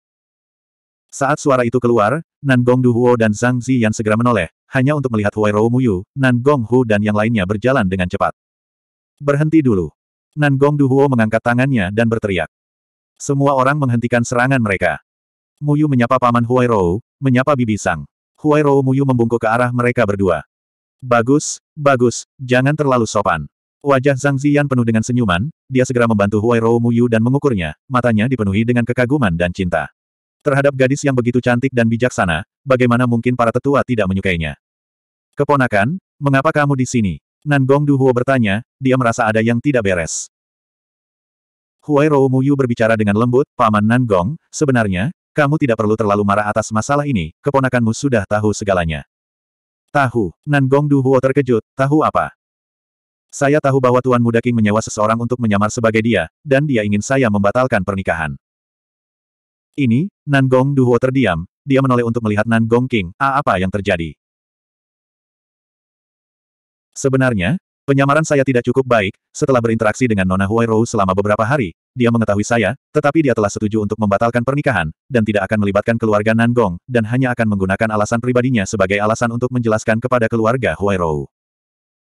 Saat suara itu keluar, Nan Gong Duhuo dan Zhang Ziyan segera menoleh, hanya untuk melihat Huairou Muyu, Nan Gong Hu dan yang lainnya berjalan dengan cepat. Berhenti dulu. Nan Gong Du Huo mengangkat tangannya dan berteriak. Semua orang menghentikan serangan mereka. Muyu menyapa paman Huairou, menyapa Bibi Sang. Huairou Muyu membungkuk ke arah mereka berdua. Bagus, bagus, jangan terlalu sopan. Wajah Zhang Ziyan penuh dengan senyuman, dia segera membantu Huairou Muyu dan mengukurnya, matanya dipenuhi dengan kekaguman dan cinta. Terhadap gadis yang begitu cantik dan bijaksana, bagaimana mungkin para tetua tidak menyukainya? Keponakan, mengapa kamu di sini? Nan Nanggong Duhuo bertanya, dia merasa ada yang tidak beres. Huai Rou Muyu berbicara dengan lembut, Paman Nan Gong, sebenarnya, kamu tidak perlu terlalu marah atas masalah ini, keponakanmu sudah tahu segalanya. Tahu, Nan Nanggong Duhuo terkejut, tahu apa? Saya tahu bahwa Tuan Muda King menyewa seseorang untuk menyamar sebagai dia, dan dia ingin saya membatalkan pernikahan. Ini, Nan Gong Duo terdiam, dia menoleh untuk melihat Nan Gong King, ah, apa yang terjadi. Sebenarnya, penyamaran saya tidak cukup baik, setelah berinteraksi dengan Nona Huai Rou selama beberapa hari, dia mengetahui saya, tetapi dia telah setuju untuk membatalkan pernikahan, dan tidak akan melibatkan keluarga Nan Gong, dan hanya akan menggunakan alasan pribadinya sebagai alasan untuk menjelaskan kepada keluarga Huai Rou.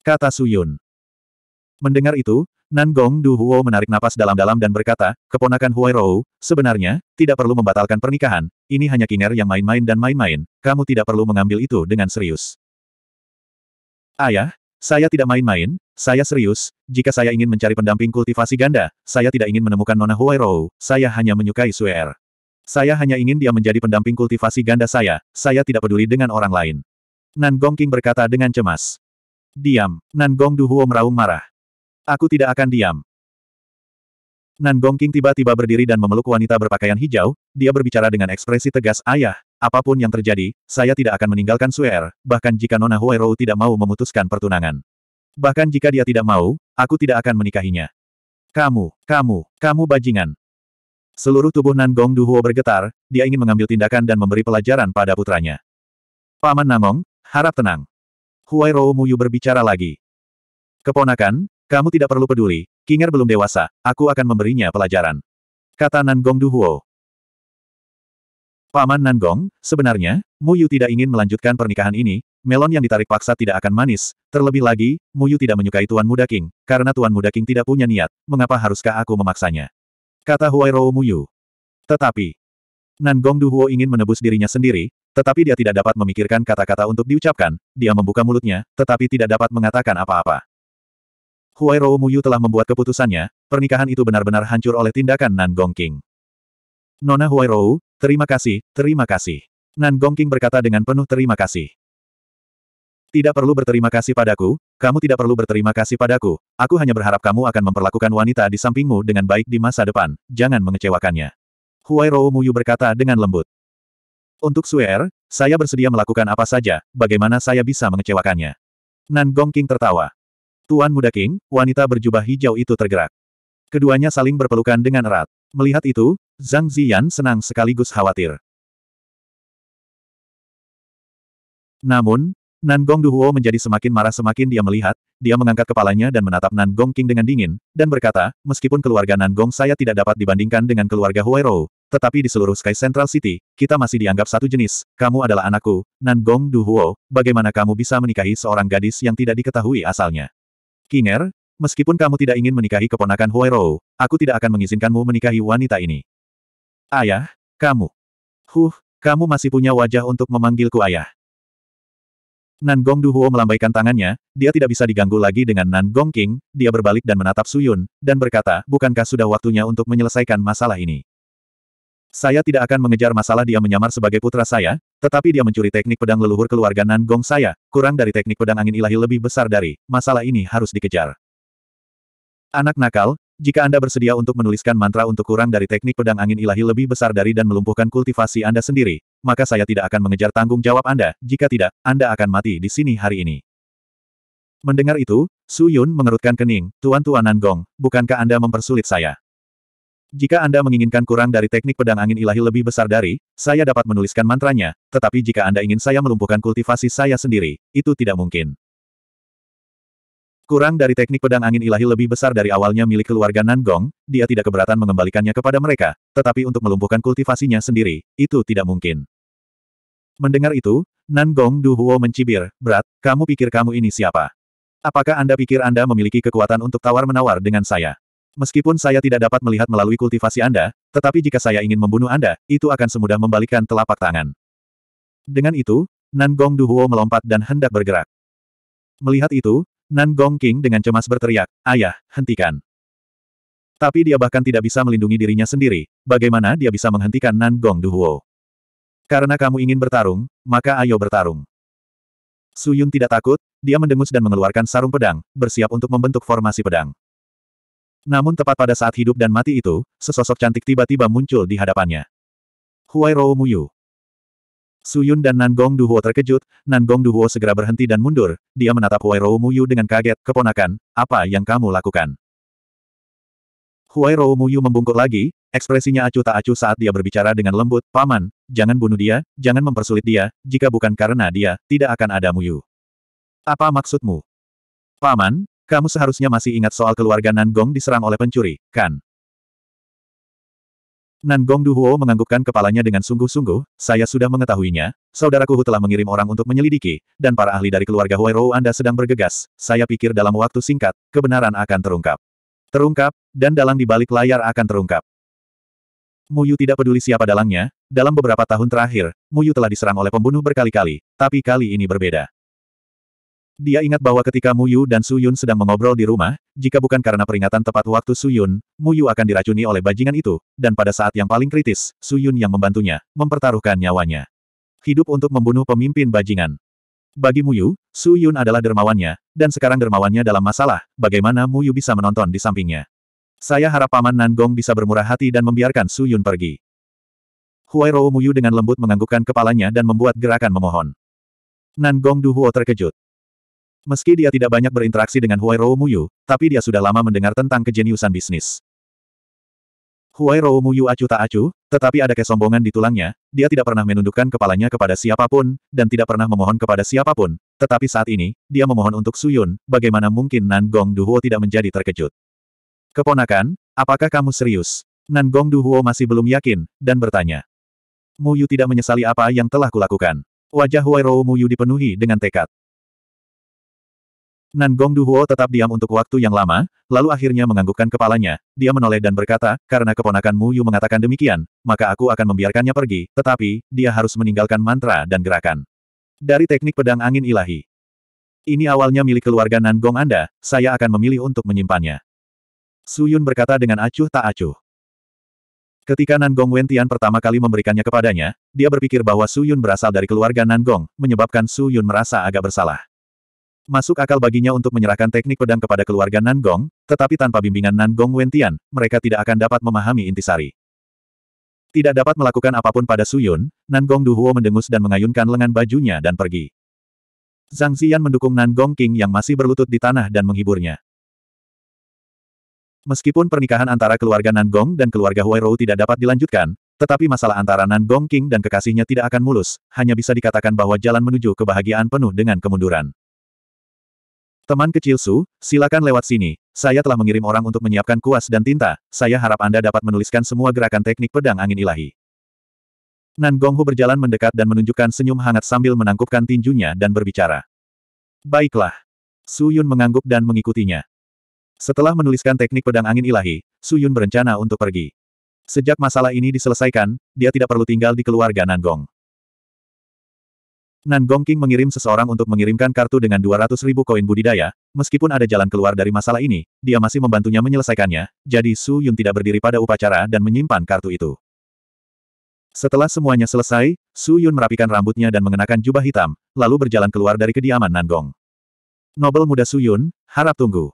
Kata Suyun. Mendengar itu, Nan Gong Du Huo menarik napas dalam-dalam dan berkata, keponakan Huai Rou, sebenarnya, tidak perlu membatalkan pernikahan, ini hanya kiner yang main-main dan main-main, kamu tidak perlu mengambil itu dengan serius. Ayah, saya tidak main-main, saya serius, jika saya ingin mencari pendamping kultivasi ganda, saya tidak ingin menemukan Nona Huai Rou, saya hanya menyukai Suer. Er. Saya hanya ingin dia menjadi pendamping kultivasi ganda saya, saya tidak peduli dengan orang lain. Nan King berkata dengan cemas. Diam, Nan Gong Du Huo meraung marah. Aku tidak akan diam. Nan Gongking tiba-tiba berdiri dan memeluk wanita berpakaian hijau, dia berbicara dengan ekspresi tegas, Ayah, apapun yang terjadi, saya tidak akan meninggalkan Suer, er, bahkan jika Nona Huairou tidak mau memutuskan pertunangan. Bahkan jika dia tidak mau, aku tidak akan menikahinya. Kamu, kamu, kamu bajingan. Seluruh tubuh Nan Gong Duhuo bergetar, dia ingin mengambil tindakan dan memberi pelajaran pada putranya. Paman Namong, harap tenang. Huairou Muyu berbicara lagi. Keponakan, kamu tidak perlu peduli, Kinger belum dewasa, aku akan memberinya pelajaran. Kata Nan Nanggong Duhuo. Paman Nan Gong, sebenarnya, Mu Yu tidak ingin melanjutkan pernikahan ini, melon yang ditarik paksa tidak akan manis, terlebih lagi, Mu Yu tidak menyukai Tuan Muda King, karena Tuan Muda King tidak punya niat, mengapa haruskah aku memaksanya? Kata Huai Mu Yu. Tetapi, Nan Nanggong Duhuo ingin menebus dirinya sendiri, tetapi dia tidak dapat memikirkan kata-kata untuk diucapkan, dia membuka mulutnya, tetapi tidak dapat mengatakan apa-apa. Huai Rou Muyu telah membuat keputusannya, pernikahan itu benar-benar hancur oleh tindakan Nan Gongqing. Nona Huai Rou, terima kasih, terima kasih. Nan Gongqing berkata dengan penuh terima kasih. Tidak perlu berterima kasih padaku, kamu tidak perlu berterima kasih padaku, aku hanya berharap kamu akan memperlakukan wanita di sampingmu dengan baik di masa depan, jangan mengecewakannya. Huai Rou Muyu berkata dengan lembut. Untuk Suer, er, saya bersedia melakukan apa saja, bagaimana saya bisa mengecewakannya. Nan Gongqing tertawa. Tuan Muda King, wanita berjubah hijau itu tergerak. Keduanya saling berpelukan dengan erat. Melihat itu, Zhang Ziyan senang sekaligus khawatir. Namun, Nan Gong Duhuo menjadi semakin marah semakin dia melihat, dia mengangkat kepalanya dan menatap Nan Gong King dengan dingin, dan berkata, meskipun keluarga Nan Gong saya tidak dapat dibandingkan dengan keluarga Huairou, tetapi di seluruh Sky Central City, kita masih dianggap satu jenis, kamu adalah anakku, Nan Gong Duhuo, bagaimana kamu bisa menikahi seorang gadis yang tidak diketahui asalnya? Kiner, meskipun kamu tidak ingin menikahi keponakan Huero, aku tidak akan mengizinkanmu menikahi wanita ini. Ayah, kamu. Huh, kamu masih punya wajah untuk memanggilku ayah. Nan Gong Duhuo melambaikan tangannya, dia tidak bisa diganggu lagi dengan Nan Gong King, dia berbalik dan menatap Suyun, dan berkata, bukankah sudah waktunya untuk menyelesaikan masalah ini? Saya tidak akan mengejar masalah dia menyamar sebagai putra saya, tetapi dia mencuri teknik pedang leluhur keluarga Nan Gong saya, kurang dari teknik pedang angin ilahi lebih besar dari, masalah ini harus dikejar. Anak nakal, jika Anda bersedia untuk menuliskan mantra untuk kurang dari teknik pedang angin ilahi lebih besar dari dan melumpuhkan kultivasi Anda sendiri, maka saya tidak akan mengejar tanggung jawab Anda, jika tidak, Anda akan mati di sini hari ini. Mendengar itu, Su Yun mengerutkan kening, Tuan-Tuan Nan Gong, bukankah Anda mempersulit saya? Jika Anda menginginkan kurang dari teknik pedang angin ilahi lebih besar dari, saya dapat menuliskan mantranya, tetapi jika Anda ingin saya melumpuhkan kultivasi saya sendiri, itu tidak mungkin. Kurang dari teknik pedang angin ilahi lebih besar dari awalnya milik keluarga Nangong, dia tidak keberatan mengembalikannya kepada mereka, tetapi untuk melumpuhkan kultivasinya sendiri, itu tidak mungkin. Mendengar itu, Nangong Duhuo mencibir, Berat, kamu pikir kamu ini siapa? Apakah Anda pikir Anda memiliki kekuatan untuk tawar-menawar dengan saya? Meskipun saya tidak dapat melihat melalui kultivasi Anda, tetapi jika saya ingin membunuh Anda, itu akan semudah membalikkan telapak tangan. Dengan itu, Nan Gong Duhuo melompat dan hendak bergerak. Melihat itu, Nan Gong King dengan cemas berteriak, Ayah, hentikan. Tapi dia bahkan tidak bisa melindungi dirinya sendiri, bagaimana dia bisa menghentikan Nan Gong Duhuo. Karena kamu ingin bertarung, maka ayo bertarung. Suyun tidak takut, dia mendengus dan mengeluarkan sarung pedang, bersiap untuk membentuk formasi pedang. Namun tepat pada saat hidup dan mati itu, sesosok cantik tiba-tiba muncul di hadapannya. Huai Rou Muyu. Suyun dan Nan Nanggong Duhuo terkejut, Nan Nanggong Duhuo segera berhenti dan mundur, dia menatap Huai Rou Muyu dengan kaget, keponakan, apa yang kamu lakukan? Huai Rou Muyu membungkuk lagi, ekspresinya acuh tak acuh saat dia berbicara dengan lembut, Paman, jangan bunuh dia, jangan mempersulit dia, jika bukan karena dia, tidak akan ada Muyu. Apa maksudmu? Paman, kamu seharusnya masih ingat soal keluarga Nanggong diserang oleh pencuri, kan? Nanggong Duhuo menganggukkan kepalanya dengan sungguh-sungguh, saya sudah mengetahuinya, saudaraku Hu telah mengirim orang untuk menyelidiki, dan para ahli dari keluarga Rou Anda sedang bergegas, saya pikir dalam waktu singkat, kebenaran akan terungkap. Terungkap, dan dalang di balik layar akan terungkap. Muyu tidak peduli siapa dalangnya, dalam beberapa tahun terakhir, Muyu telah diserang oleh pembunuh berkali-kali, tapi kali ini berbeda. Dia ingat bahwa ketika Mu Yu dan Su Yun sedang mengobrol di rumah, jika bukan karena peringatan tepat waktu Su Yun, Mu Yu akan diracuni oleh bajingan itu, dan pada saat yang paling kritis, Su Yun yang membantunya, mempertaruhkan nyawanya. Hidup untuk membunuh pemimpin bajingan. Bagi Mu Yu, Su Yun adalah dermawannya, dan sekarang dermawannya dalam masalah, bagaimana Mu Yu bisa menonton di sampingnya. Saya harap Paman Nan Gong bisa bermurah hati dan membiarkan Su Yun pergi. Huai Mu Yu dengan lembut menganggukkan kepalanya dan membuat gerakan memohon. Nan Nanggong Duhuo terkejut. Meski dia tidak banyak berinteraksi dengan Huai Rou Muyu, tapi dia sudah lama mendengar tentang kejeniusan bisnis. Huai Rou Muyu acuh tak acuh, tetapi ada kesombongan di tulangnya, dia tidak pernah menundukkan kepalanya kepada siapapun, dan tidak pernah memohon kepada siapapun, tetapi saat ini, dia memohon untuk Suyun, bagaimana mungkin Nan Gong Duhuo tidak menjadi terkejut. Keponakan, apakah kamu serius? Nan Gong Duhuo masih belum yakin, dan bertanya. Muyu tidak menyesali apa yang telah kulakukan. Wajah Huai Rou Muyu dipenuhi dengan tekad. Nan Gong Duhuo tetap diam untuk waktu yang lama, lalu akhirnya menganggukkan kepalanya. Dia menoleh dan berkata, karena keponakanmu Yu mengatakan demikian, maka aku akan membiarkannya pergi, tetapi, dia harus meninggalkan mantra dan gerakan. Dari teknik pedang angin ilahi. Ini awalnya milik keluarga Nan Gong Anda, saya akan memilih untuk menyimpannya. Su Yun berkata dengan acuh tak acuh. Ketika Nanggong Wentian pertama kali memberikannya kepadanya, dia berpikir bahwa Su Yun berasal dari keluarga Nanggong, menyebabkan Su Yun merasa agak bersalah. Masuk akal baginya untuk menyerahkan teknik pedang kepada keluarga Nan Gong, tetapi tanpa bimbingan Nan Gong Wentian, mereka tidak akan dapat memahami intisari. Tidak dapat melakukan apapun pada Suyun, Gong Duhuo mendengus dan mengayunkan lengan bajunya dan pergi. Zhang Ziyan mendukung Nan Gong King yang masih berlutut di tanah dan menghiburnya. Meskipun pernikahan antara keluarga Nan Gong dan keluarga Huairou tidak dapat dilanjutkan, tetapi masalah antara Nan Gong King dan kekasihnya tidak akan mulus, hanya bisa dikatakan bahwa jalan menuju kebahagiaan penuh dengan kemunduran. Teman kecil Su, silakan lewat sini. Saya telah mengirim orang untuk menyiapkan kuas dan tinta. Saya harap Anda dapat menuliskan semua gerakan teknik pedang angin ilahi. Nan Gonghu berjalan mendekat dan menunjukkan senyum hangat sambil menangkupkan tinjunya dan berbicara. Baiklah. Su Yun mengangguk dan mengikutinya. Setelah menuliskan teknik pedang angin ilahi, Su Yun berencana untuk pergi. Sejak masalah ini diselesaikan, dia tidak perlu tinggal di keluarga Nan Gong. Nan Gongqing mengirim seseorang untuk mengirimkan kartu dengan 200 ribu koin budidaya, meskipun ada jalan keluar dari masalah ini, dia masih membantunya menyelesaikannya, jadi Su Yun tidak berdiri pada upacara dan menyimpan kartu itu. Setelah semuanya selesai, Su Yun merapikan rambutnya dan mengenakan jubah hitam, lalu berjalan keluar dari kediaman Nanggong. Nobel muda Su Yun, harap tunggu.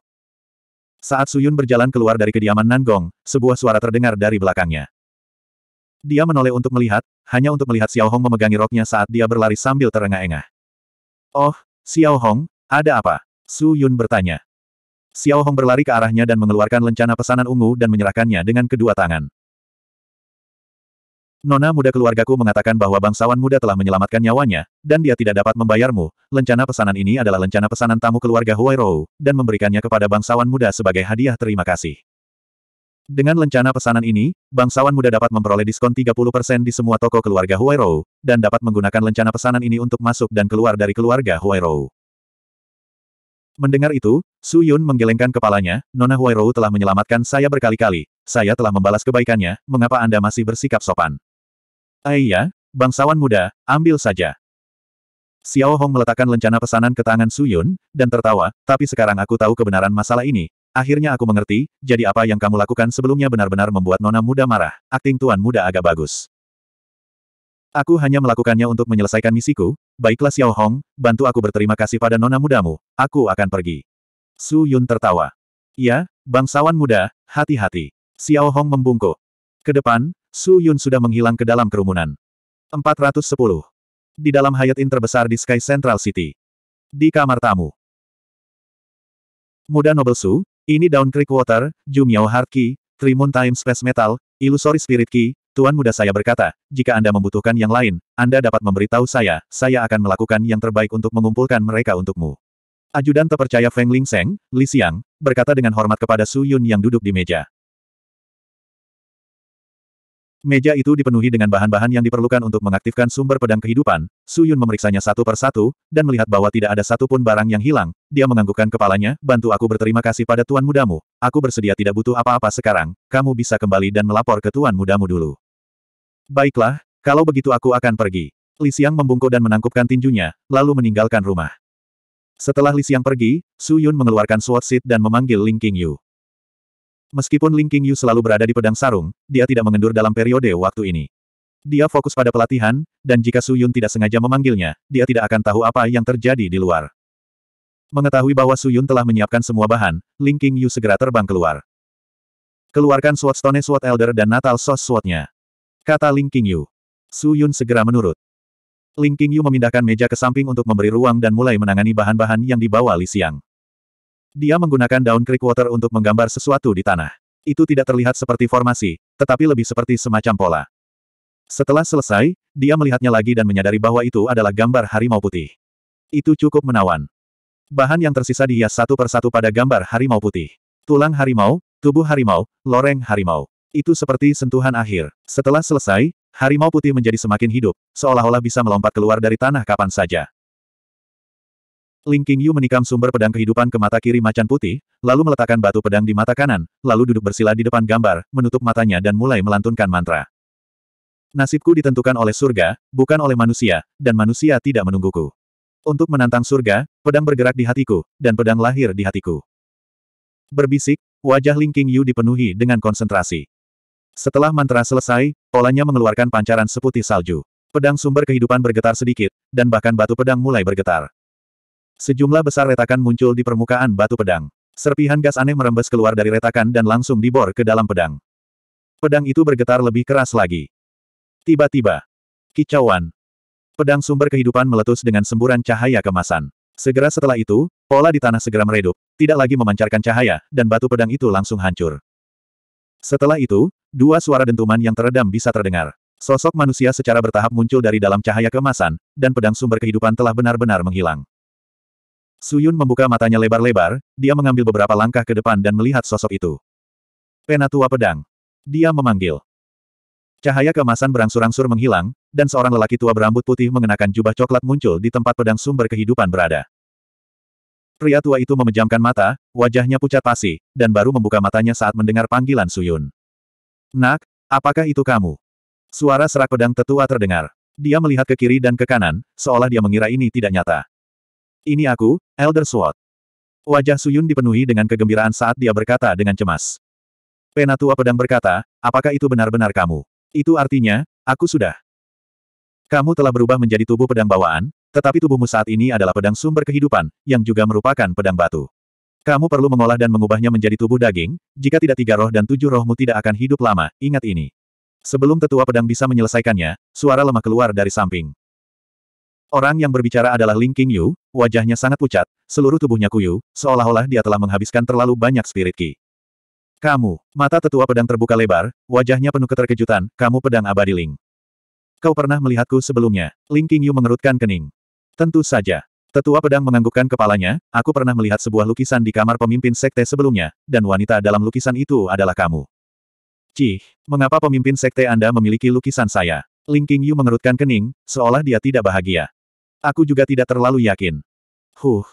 Saat Su Yun berjalan keluar dari kediaman Nanggong, sebuah suara terdengar dari belakangnya. Dia menoleh untuk melihat, hanya untuk melihat Xiao Hong memegangi roknya saat dia berlari sambil terengah-engah. Oh, Xiao Hong, ada apa? Su Yun bertanya. Xiao Hong berlari ke arahnya dan mengeluarkan lencana pesanan ungu dan menyerahkannya dengan kedua tangan. Nona muda keluargaku mengatakan bahwa bangsawan muda telah menyelamatkan nyawanya, dan dia tidak dapat membayarmu. Lencana pesanan ini adalah lencana pesanan tamu keluarga Huairou, dan memberikannya kepada bangsawan muda sebagai hadiah terima kasih. Dengan lencana pesanan ini, bangsawan muda dapat memperoleh diskon 30% di semua toko keluarga Huairou, dan dapat menggunakan lencana pesanan ini untuk masuk dan keluar dari keluarga Huairou. Mendengar itu, Su Yun menggelengkan kepalanya, Nona Huairou telah menyelamatkan saya berkali-kali, saya telah membalas kebaikannya, mengapa Anda masih bersikap sopan? Aiyah, ah, bangsawan muda, ambil saja. Xiao Hong meletakkan lencana pesanan ke tangan Su Yun, dan tertawa, tapi sekarang aku tahu kebenaran masalah ini, Akhirnya aku mengerti, jadi apa yang kamu lakukan sebelumnya benar-benar membuat nona muda marah. Akting tuan muda agak bagus. Aku hanya melakukannya untuk menyelesaikan misiku. Baiklah Xiao Hong, bantu aku berterima kasih pada nona mudamu. Aku akan pergi. Su Yun tertawa. Ya, bangsawan muda, hati-hati. Xiao Hong membungkuk. Ke depan, Su Yun sudah menghilang ke dalam kerumunan. 410. Di dalam Hayat Inn terbesar di Sky Central City. Di kamar tamu. Muda Nobel Su, ini Down Creek Water, Jumiao Hard Key, Trimun Time Space Metal, Illusory Spirit Key, Tuan muda saya berkata, jika Anda membutuhkan yang lain, Anda dapat memberitahu saya, saya akan melakukan yang terbaik untuk mengumpulkan mereka untukmu. Ajudan terpercaya Feng Ling Seng, Li Xiang, berkata dengan hormat kepada Su Yun yang duduk di meja. Meja itu dipenuhi dengan bahan-bahan yang diperlukan untuk mengaktifkan sumber pedang kehidupan. Su Yun memeriksanya satu per satu dan melihat bahwa tidak ada satupun barang yang hilang. Dia menganggukkan kepalanya, bantu aku berterima kasih pada tuan mudamu. Aku bersedia tidak butuh apa-apa sekarang. Kamu bisa kembali dan melapor ke tuan mudamu dulu. Baiklah, kalau begitu aku akan pergi. Li Xiang membungkuk dan menangkupkan tinjunya, lalu meninggalkan rumah. Setelah Li Xiang pergi, Su Yun mengeluarkan sword seed dan memanggil Ling Qingyu. Meskipun Ling Qingyu selalu berada di pedang sarung, dia tidak mengendur dalam periode waktu ini. Dia fokus pada pelatihan, dan jika Su Yun tidak sengaja memanggilnya, dia tidak akan tahu apa yang terjadi di luar. Mengetahui bahwa Su Yun telah menyiapkan semua bahan, Ling Qingyu segera terbang keluar. Keluarkan Sword Stone Sword Elder dan Natal Sos Swordnya. Kata Ling Qingyu. Su Yun segera menurut. Ling Qingyu memindahkan meja ke samping untuk memberi ruang dan mulai menangani bahan-bahan yang dibawa Li Xiang. Dia menggunakan daun water untuk menggambar sesuatu di tanah. Itu tidak terlihat seperti formasi, tetapi lebih seperti semacam pola. Setelah selesai, dia melihatnya lagi dan menyadari bahwa itu adalah gambar harimau putih. Itu cukup menawan. Bahan yang tersisa dihias satu persatu pada gambar harimau putih. Tulang harimau, tubuh harimau, loreng harimau. Itu seperti sentuhan akhir. Setelah selesai, harimau putih menjadi semakin hidup, seolah-olah bisa melompat keluar dari tanah kapan saja. Ling Qingyu menikam sumber pedang kehidupan ke mata kiri macan putih, lalu meletakkan batu pedang di mata kanan, lalu duduk bersila di depan gambar, menutup matanya dan mulai melantunkan mantra. Nasibku ditentukan oleh surga, bukan oleh manusia, dan manusia tidak menungguku. Untuk menantang surga, pedang bergerak di hatiku, dan pedang lahir di hatiku. Berbisik, wajah Ling Qingyu dipenuhi dengan konsentrasi. Setelah mantra selesai, polanya mengeluarkan pancaran seputih salju. Pedang sumber kehidupan bergetar sedikit, dan bahkan batu pedang mulai bergetar. Sejumlah besar retakan muncul di permukaan batu pedang. Serpihan gas aneh merembes keluar dari retakan dan langsung dibor ke dalam pedang. Pedang itu bergetar lebih keras lagi. Tiba-tiba. Kicauan. Pedang sumber kehidupan meletus dengan semburan cahaya kemasan. Segera setelah itu, pola di tanah segera meredup, tidak lagi memancarkan cahaya, dan batu pedang itu langsung hancur. Setelah itu, dua suara dentuman yang teredam bisa terdengar. Sosok manusia secara bertahap muncul dari dalam cahaya kemasan, dan pedang sumber kehidupan telah benar-benar menghilang. Suyun membuka matanya lebar-lebar, dia mengambil beberapa langkah ke depan dan melihat sosok itu. Penatua pedang. Dia memanggil. Cahaya kemasan berangsur-angsur menghilang, dan seorang lelaki tua berambut putih mengenakan jubah coklat muncul di tempat pedang sumber kehidupan berada. Pria tua itu memejamkan mata, wajahnya pucat pasi, dan baru membuka matanya saat mendengar panggilan Suyun. Nak, apakah itu kamu? Suara serak pedang tetua terdengar. Dia melihat ke kiri dan ke kanan, seolah dia mengira ini tidak nyata. Ini aku, Elder Sword. Wajah Suyun dipenuhi dengan kegembiraan saat dia berkata dengan cemas. Penatua pedang berkata, apakah itu benar-benar kamu? Itu artinya, aku sudah. Kamu telah berubah menjadi tubuh pedang bawaan, tetapi tubuhmu saat ini adalah pedang sumber kehidupan, yang juga merupakan pedang batu. Kamu perlu mengolah dan mengubahnya menjadi tubuh daging, jika tidak tiga roh dan tujuh rohmu tidak akan hidup lama, ingat ini. Sebelum tetua pedang bisa menyelesaikannya, suara lemah keluar dari samping. Orang yang berbicara adalah Ling Qingyu, wajahnya sangat pucat, seluruh tubuhnya kuyu, seolah-olah dia telah menghabiskan terlalu banyak spirit ki. Kamu, mata tetua pedang terbuka lebar, wajahnya penuh keterkejutan, kamu pedang abadi Ling. Kau pernah melihatku sebelumnya, Ling Qingyu mengerutkan kening. Tentu saja. Tetua pedang menganggukkan kepalanya, aku pernah melihat sebuah lukisan di kamar pemimpin sekte sebelumnya, dan wanita dalam lukisan itu adalah kamu. Cih, mengapa pemimpin sekte Anda memiliki lukisan saya? Ling Qingyu mengerutkan kening, seolah dia tidak bahagia. Aku juga tidak terlalu yakin. Huh.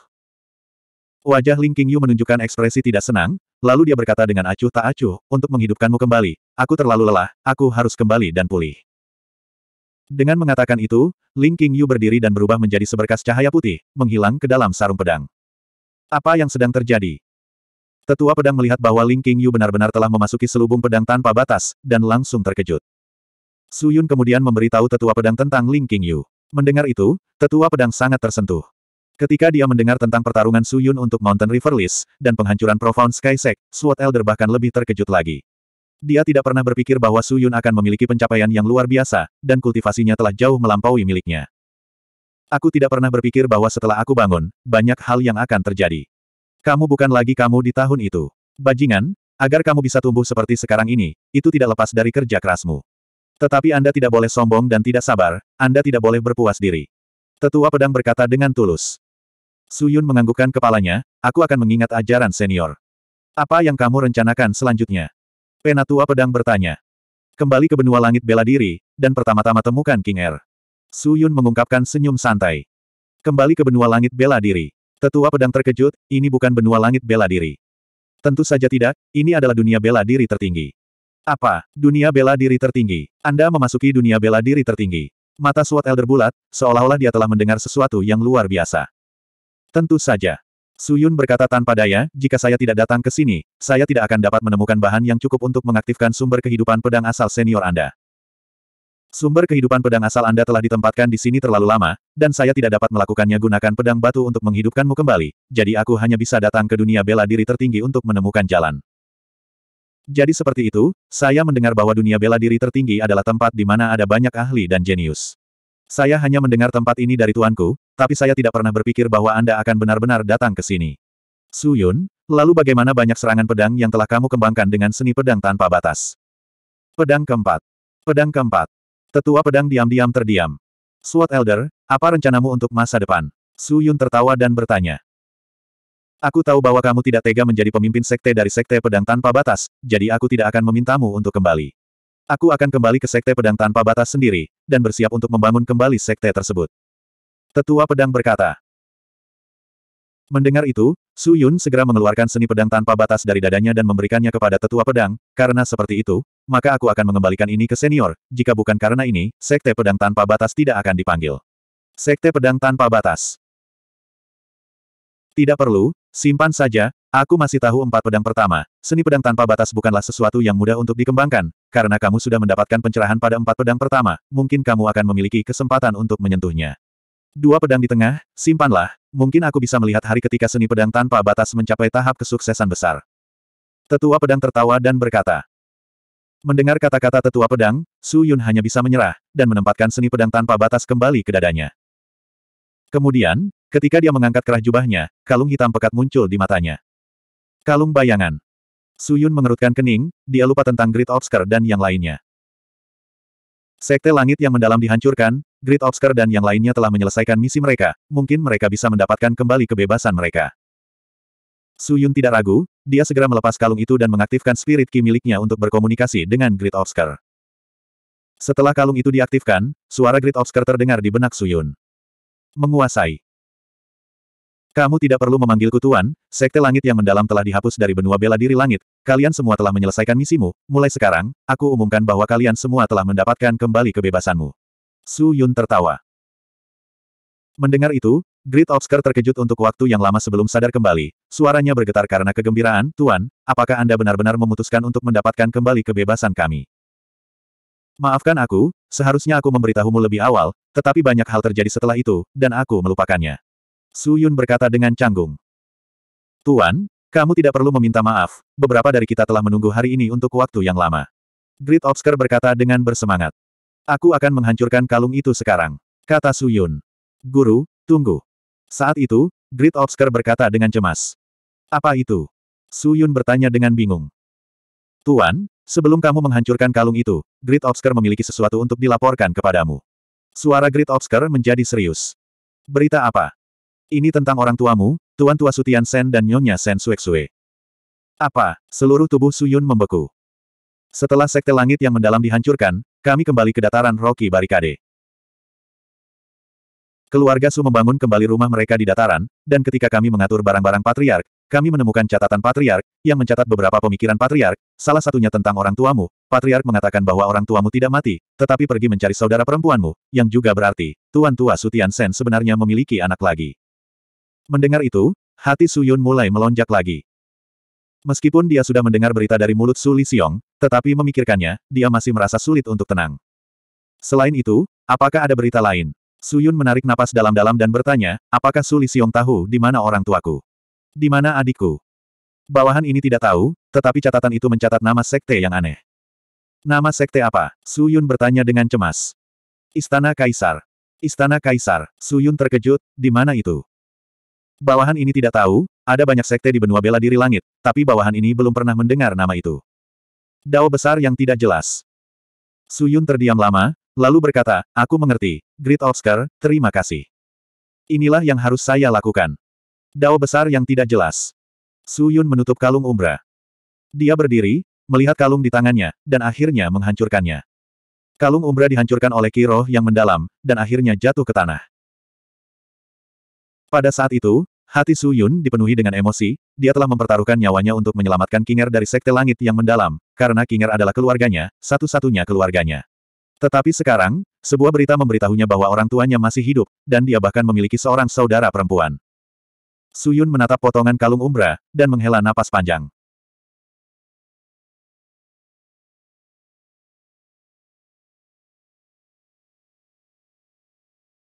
Wajah Ling Qingyu menunjukkan ekspresi tidak senang, lalu dia berkata dengan acuh tak acuh, untuk menghidupkanmu kembali, aku terlalu lelah, aku harus kembali dan pulih. Dengan mengatakan itu, Ling Qingyu berdiri dan berubah menjadi seberkas cahaya putih, menghilang ke dalam sarung pedang. Apa yang sedang terjadi? Tetua pedang melihat bahwa Ling Qingyu benar-benar telah memasuki selubung pedang tanpa batas, dan langsung terkejut. Suyun kemudian memberitahu tetua pedang tentang Ling Qingyu. Mendengar itu, tetua pedang sangat tersentuh. Ketika dia mendengar tentang pertarungan Su Yun untuk Mountain River List, dan penghancuran Profound Sky Sect, SWAT Elder bahkan lebih terkejut lagi. Dia tidak pernah berpikir bahwa Su Yun akan memiliki pencapaian yang luar biasa, dan kultivasinya telah jauh melampaui miliknya. Aku tidak pernah berpikir bahwa setelah aku bangun, banyak hal yang akan terjadi. Kamu bukan lagi kamu di tahun itu. Bajingan, agar kamu bisa tumbuh seperti sekarang ini, itu tidak lepas dari kerja kerasmu. Tetapi Anda tidak boleh sombong dan tidak sabar, Anda tidak boleh berpuas diri. Tetua pedang berkata dengan tulus. Suyun menganggukkan kepalanya, aku akan mengingat ajaran senior. Apa yang kamu rencanakan selanjutnya? Penatua pedang bertanya. Kembali ke benua langit bela diri, dan pertama-tama temukan King Er. Suyun mengungkapkan senyum santai. Kembali ke benua langit bela diri. Tetua pedang terkejut, ini bukan benua langit bela diri. Tentu saja tidak, ini adalah dunia bela diri tertinggi. Apa? Dunia bela diri tertinggi. Anda memasuki dunia bela diri tertinggi. Mata SWAT Elder bulat, seolah-olah dia telah mendengar sesuatu yang luar biasa. Tentu saja. Suyun berkata tanpa daya, jika saya tidak datang ke sini, saya tidak akan dapat menemukan bahan yang cukup untuk mengaktifkan sumber kehidupan pedang asal senior Anda. Sumber kehidupan pedang asal Anda telah ditempatkan di sini terlalu lama, dan saya tidak dapat melakukannya gunakan pedang batu untuk menghidupkanmu kembali, jadi aku hanya bisa datang ke dunia bela diri tertinggi untuk menemukan jalan. Jadi seperti itu, saya mendengar bahwa dunia bela diri tertinggi adalah tempat di mana ada banyak ahli dan jenius. Saya hanya mendengar tempat ini dari tuanku, tapi saya tidak pernah berpikir bahwa Anda akan benar-benar datang ke sini. Su Yun, lalu bagaimana banyak serangan pedang yang telah kamu kembangkan dengan seni pedang tanpa batas? Pedang keempat. Pedang keempat. Tetua pedang diam-diam terdiam. Suat Elder, apa rencanamu untuk masa depan? Su Yun tertawa dan bertanya. Aku tahu bahwa kamu tidak tega menjadi pemimpin sekte dari sekte pedang tanpa batas, jadi aku tidak akan memintamu untuk kembali. Aku akan kembali ke sekte pedang tanpa batas sendiri, dan bersiap untuk membangun kembali sekte tersebut. Tetua pedang berkata. Mendengar itu, Su Yun segera mengeluarkan seni pedang tanpa batas dari dadanya dan memberikannya kepada tetua pedang, karena seperti itu, maka aku akan mengembalikan ini ke senior, jika bukan karena ini, sekte pedang tanpa batas tidak akan dipanggil. Sekte pedang tanpa batas. Tidak perlu, Simpan saja, aku masih tahu empat pedang pertama. Seni pedang tanpa batas bukanlah sesuatu yang mudah untuk dikembangkan, karena kamu sudah mendapatkan pencerahan pada empat pedang pertama, mungkin kamu akan memiliki kesempatan untuk menyentuhnya. Dua pedang di tengah, simpanlah, mungkin aku bisa melihat hari ketika seni pedang tanpa batas mencapai tahap kesuksesan besar. Tetua pedang tertawa dan berkata, Mendengar kata-kata tetua pedang, Su Yun hanya bisa menyerah, dan menempatkan seni pedang tanpa batas kembali ke dadanya. Kemudian, Ketika dia mengangkat kerah jubahnya, kalung hitam pekat muncul di matanya. Kalung bayangan. Suyun mengerutkan kening, dia lupa tentang Great Obscure dan yang lainnya. Sekte langit yang mendalam dihancurkan, Great Obscure dan yang lainnya telah menyelesaikan misi mereka, mungkin mereka bisa mendapatkan kembali kebebasan mereka. Suyun tidak ragu, dia segera melepas kalung itu dan mengaktifkan spirit ki miliknya untuk berkomunikasi dengan Great Obscure. Setelah kalung itu diaktifkan, suara Great Obscure terdengar di benak Suyun. Menguasai. Kamu tidak perlu memanggilku Tuan, Sekte Langit yang mendalam telah dihapus dari benua bela diri langit, kalian semua telah menyelesaikan misimu, mulai sekarang, aku umumkan bahwa kalian semua telah mendapatkan kembali kebebasanmu. Su Yun tertawa. Mendengar itu, Great Obscure terkejut untuk waktu yang lama sebelum sadar kembali, suaranya bergetar karena kegembiraan, Tuan, apakah Anda benar-benar memutuskan untuk mendapatkan kembali kebebasan kami? Maafkan aku, seharusnya aku memberitahumu lebih awal, tetapi banyak hal terjadi setelah itu, dan aku melupakannya. Su Yun berkata dengan canggung. Tuan, kamu tidak perlu meminta maaf, beberapa dari kita telah menunggu hari ini untuk waktu yang lama. Grid Obscure berkata dengan bersemangat. Aku akan menghancurkan kalung itu sekarang, kata Su Yun, Guru, tunggu. Saat itu, Grid Obscure berkata dengan cemas. Apa itu? Su Yun bertanya dengan bingung. Tuan, sebelum kamu menghancurkan kalung itu, Grid Obscure memiliki sesuatu untuk dilaporkan kepadamu. Suara Grid Obscure menjadi serius. Berita apa? Ini tentang orang tuamu, Tuan Tua Sutian Sen dan Nyonya Sen Suexue. Apa? Seluruh tubuh Suyun membeku. Setelah sekte langit yang mendalam dihancurkan, kami kembali ke dataran Rocky Barikade. Keluarga Su membangun kembali rumah mereka di dataran, dan ketika kami mengatur barang-barang patriark, kami menemukan catatan patriark, yang mencatat beberapa pemikiran patriark, salah satunya tentang orang tuamu. Patriark mengatakan bahwa orang tuamu tidak mati, tetapi pergi mencari saudara perempuanmu, yang juga berarti, Tuan Tua Sutian Sen sebenarnya memiliki anak lagi. Mendengar itu, hati Su Yun mulai melonjak lagi. Meskipun dia sudah mendengar berita dari mulut Su Xiong, tetapi memikirkannya, dia masih merasa sulit untuk tenang. Selain itu, apakah ada berita lain? Su Yun menarik napas dalam-dalam dan bertanya, apakah Su Xiong tahu di mana orang tuaku? Di mana adikku? Bawahan ini tidak tahu, tetapi catatan itu mencatat nama sekte yang aneh. Nama sekte apa? Su Yun bertanya dengan cemas. Istana Kaisar. Istana Kaisar. Su Yun terkejut, di mana itu? Bawahan ini tidak tahu, ada banyak sekte di benua bela diri langit, tapi bawahan ini belum pernah mendengar nama itu. Dao besar yang tidak jelas. Suyun terdiam lama, lalu berkata, aku mengerti, Great Oscar, terima kasih. Inilah yang harus saya lakukan. Dao besar yang tidak jelas. Suyun menutup kalung umbra. Dia berdiri, melihat kalung di tangannya, dan akhirnya menghancurkannya. Kalung umbra dihancurkan oleh kiroh yang mendalam, dan akhirnya jatuh ke tanah. Pada saat itu, hati Su Yun dipenuhi dengan emosi, dia telah mempertaruhkan nyawanya untuk menyelamatkan Kinger dari sekte langit yang mendalam, karena Kinger adalah keluarganya, satu-satunya keluarganya. Tetapi sekarang, sebuah berita memberitahunya bahwa orang tuanya masih hidup, dan dia bahkan memiliki seorang saudara perempuan. Suyun menatap potongan kalung umbra, dan menghela napas panjang.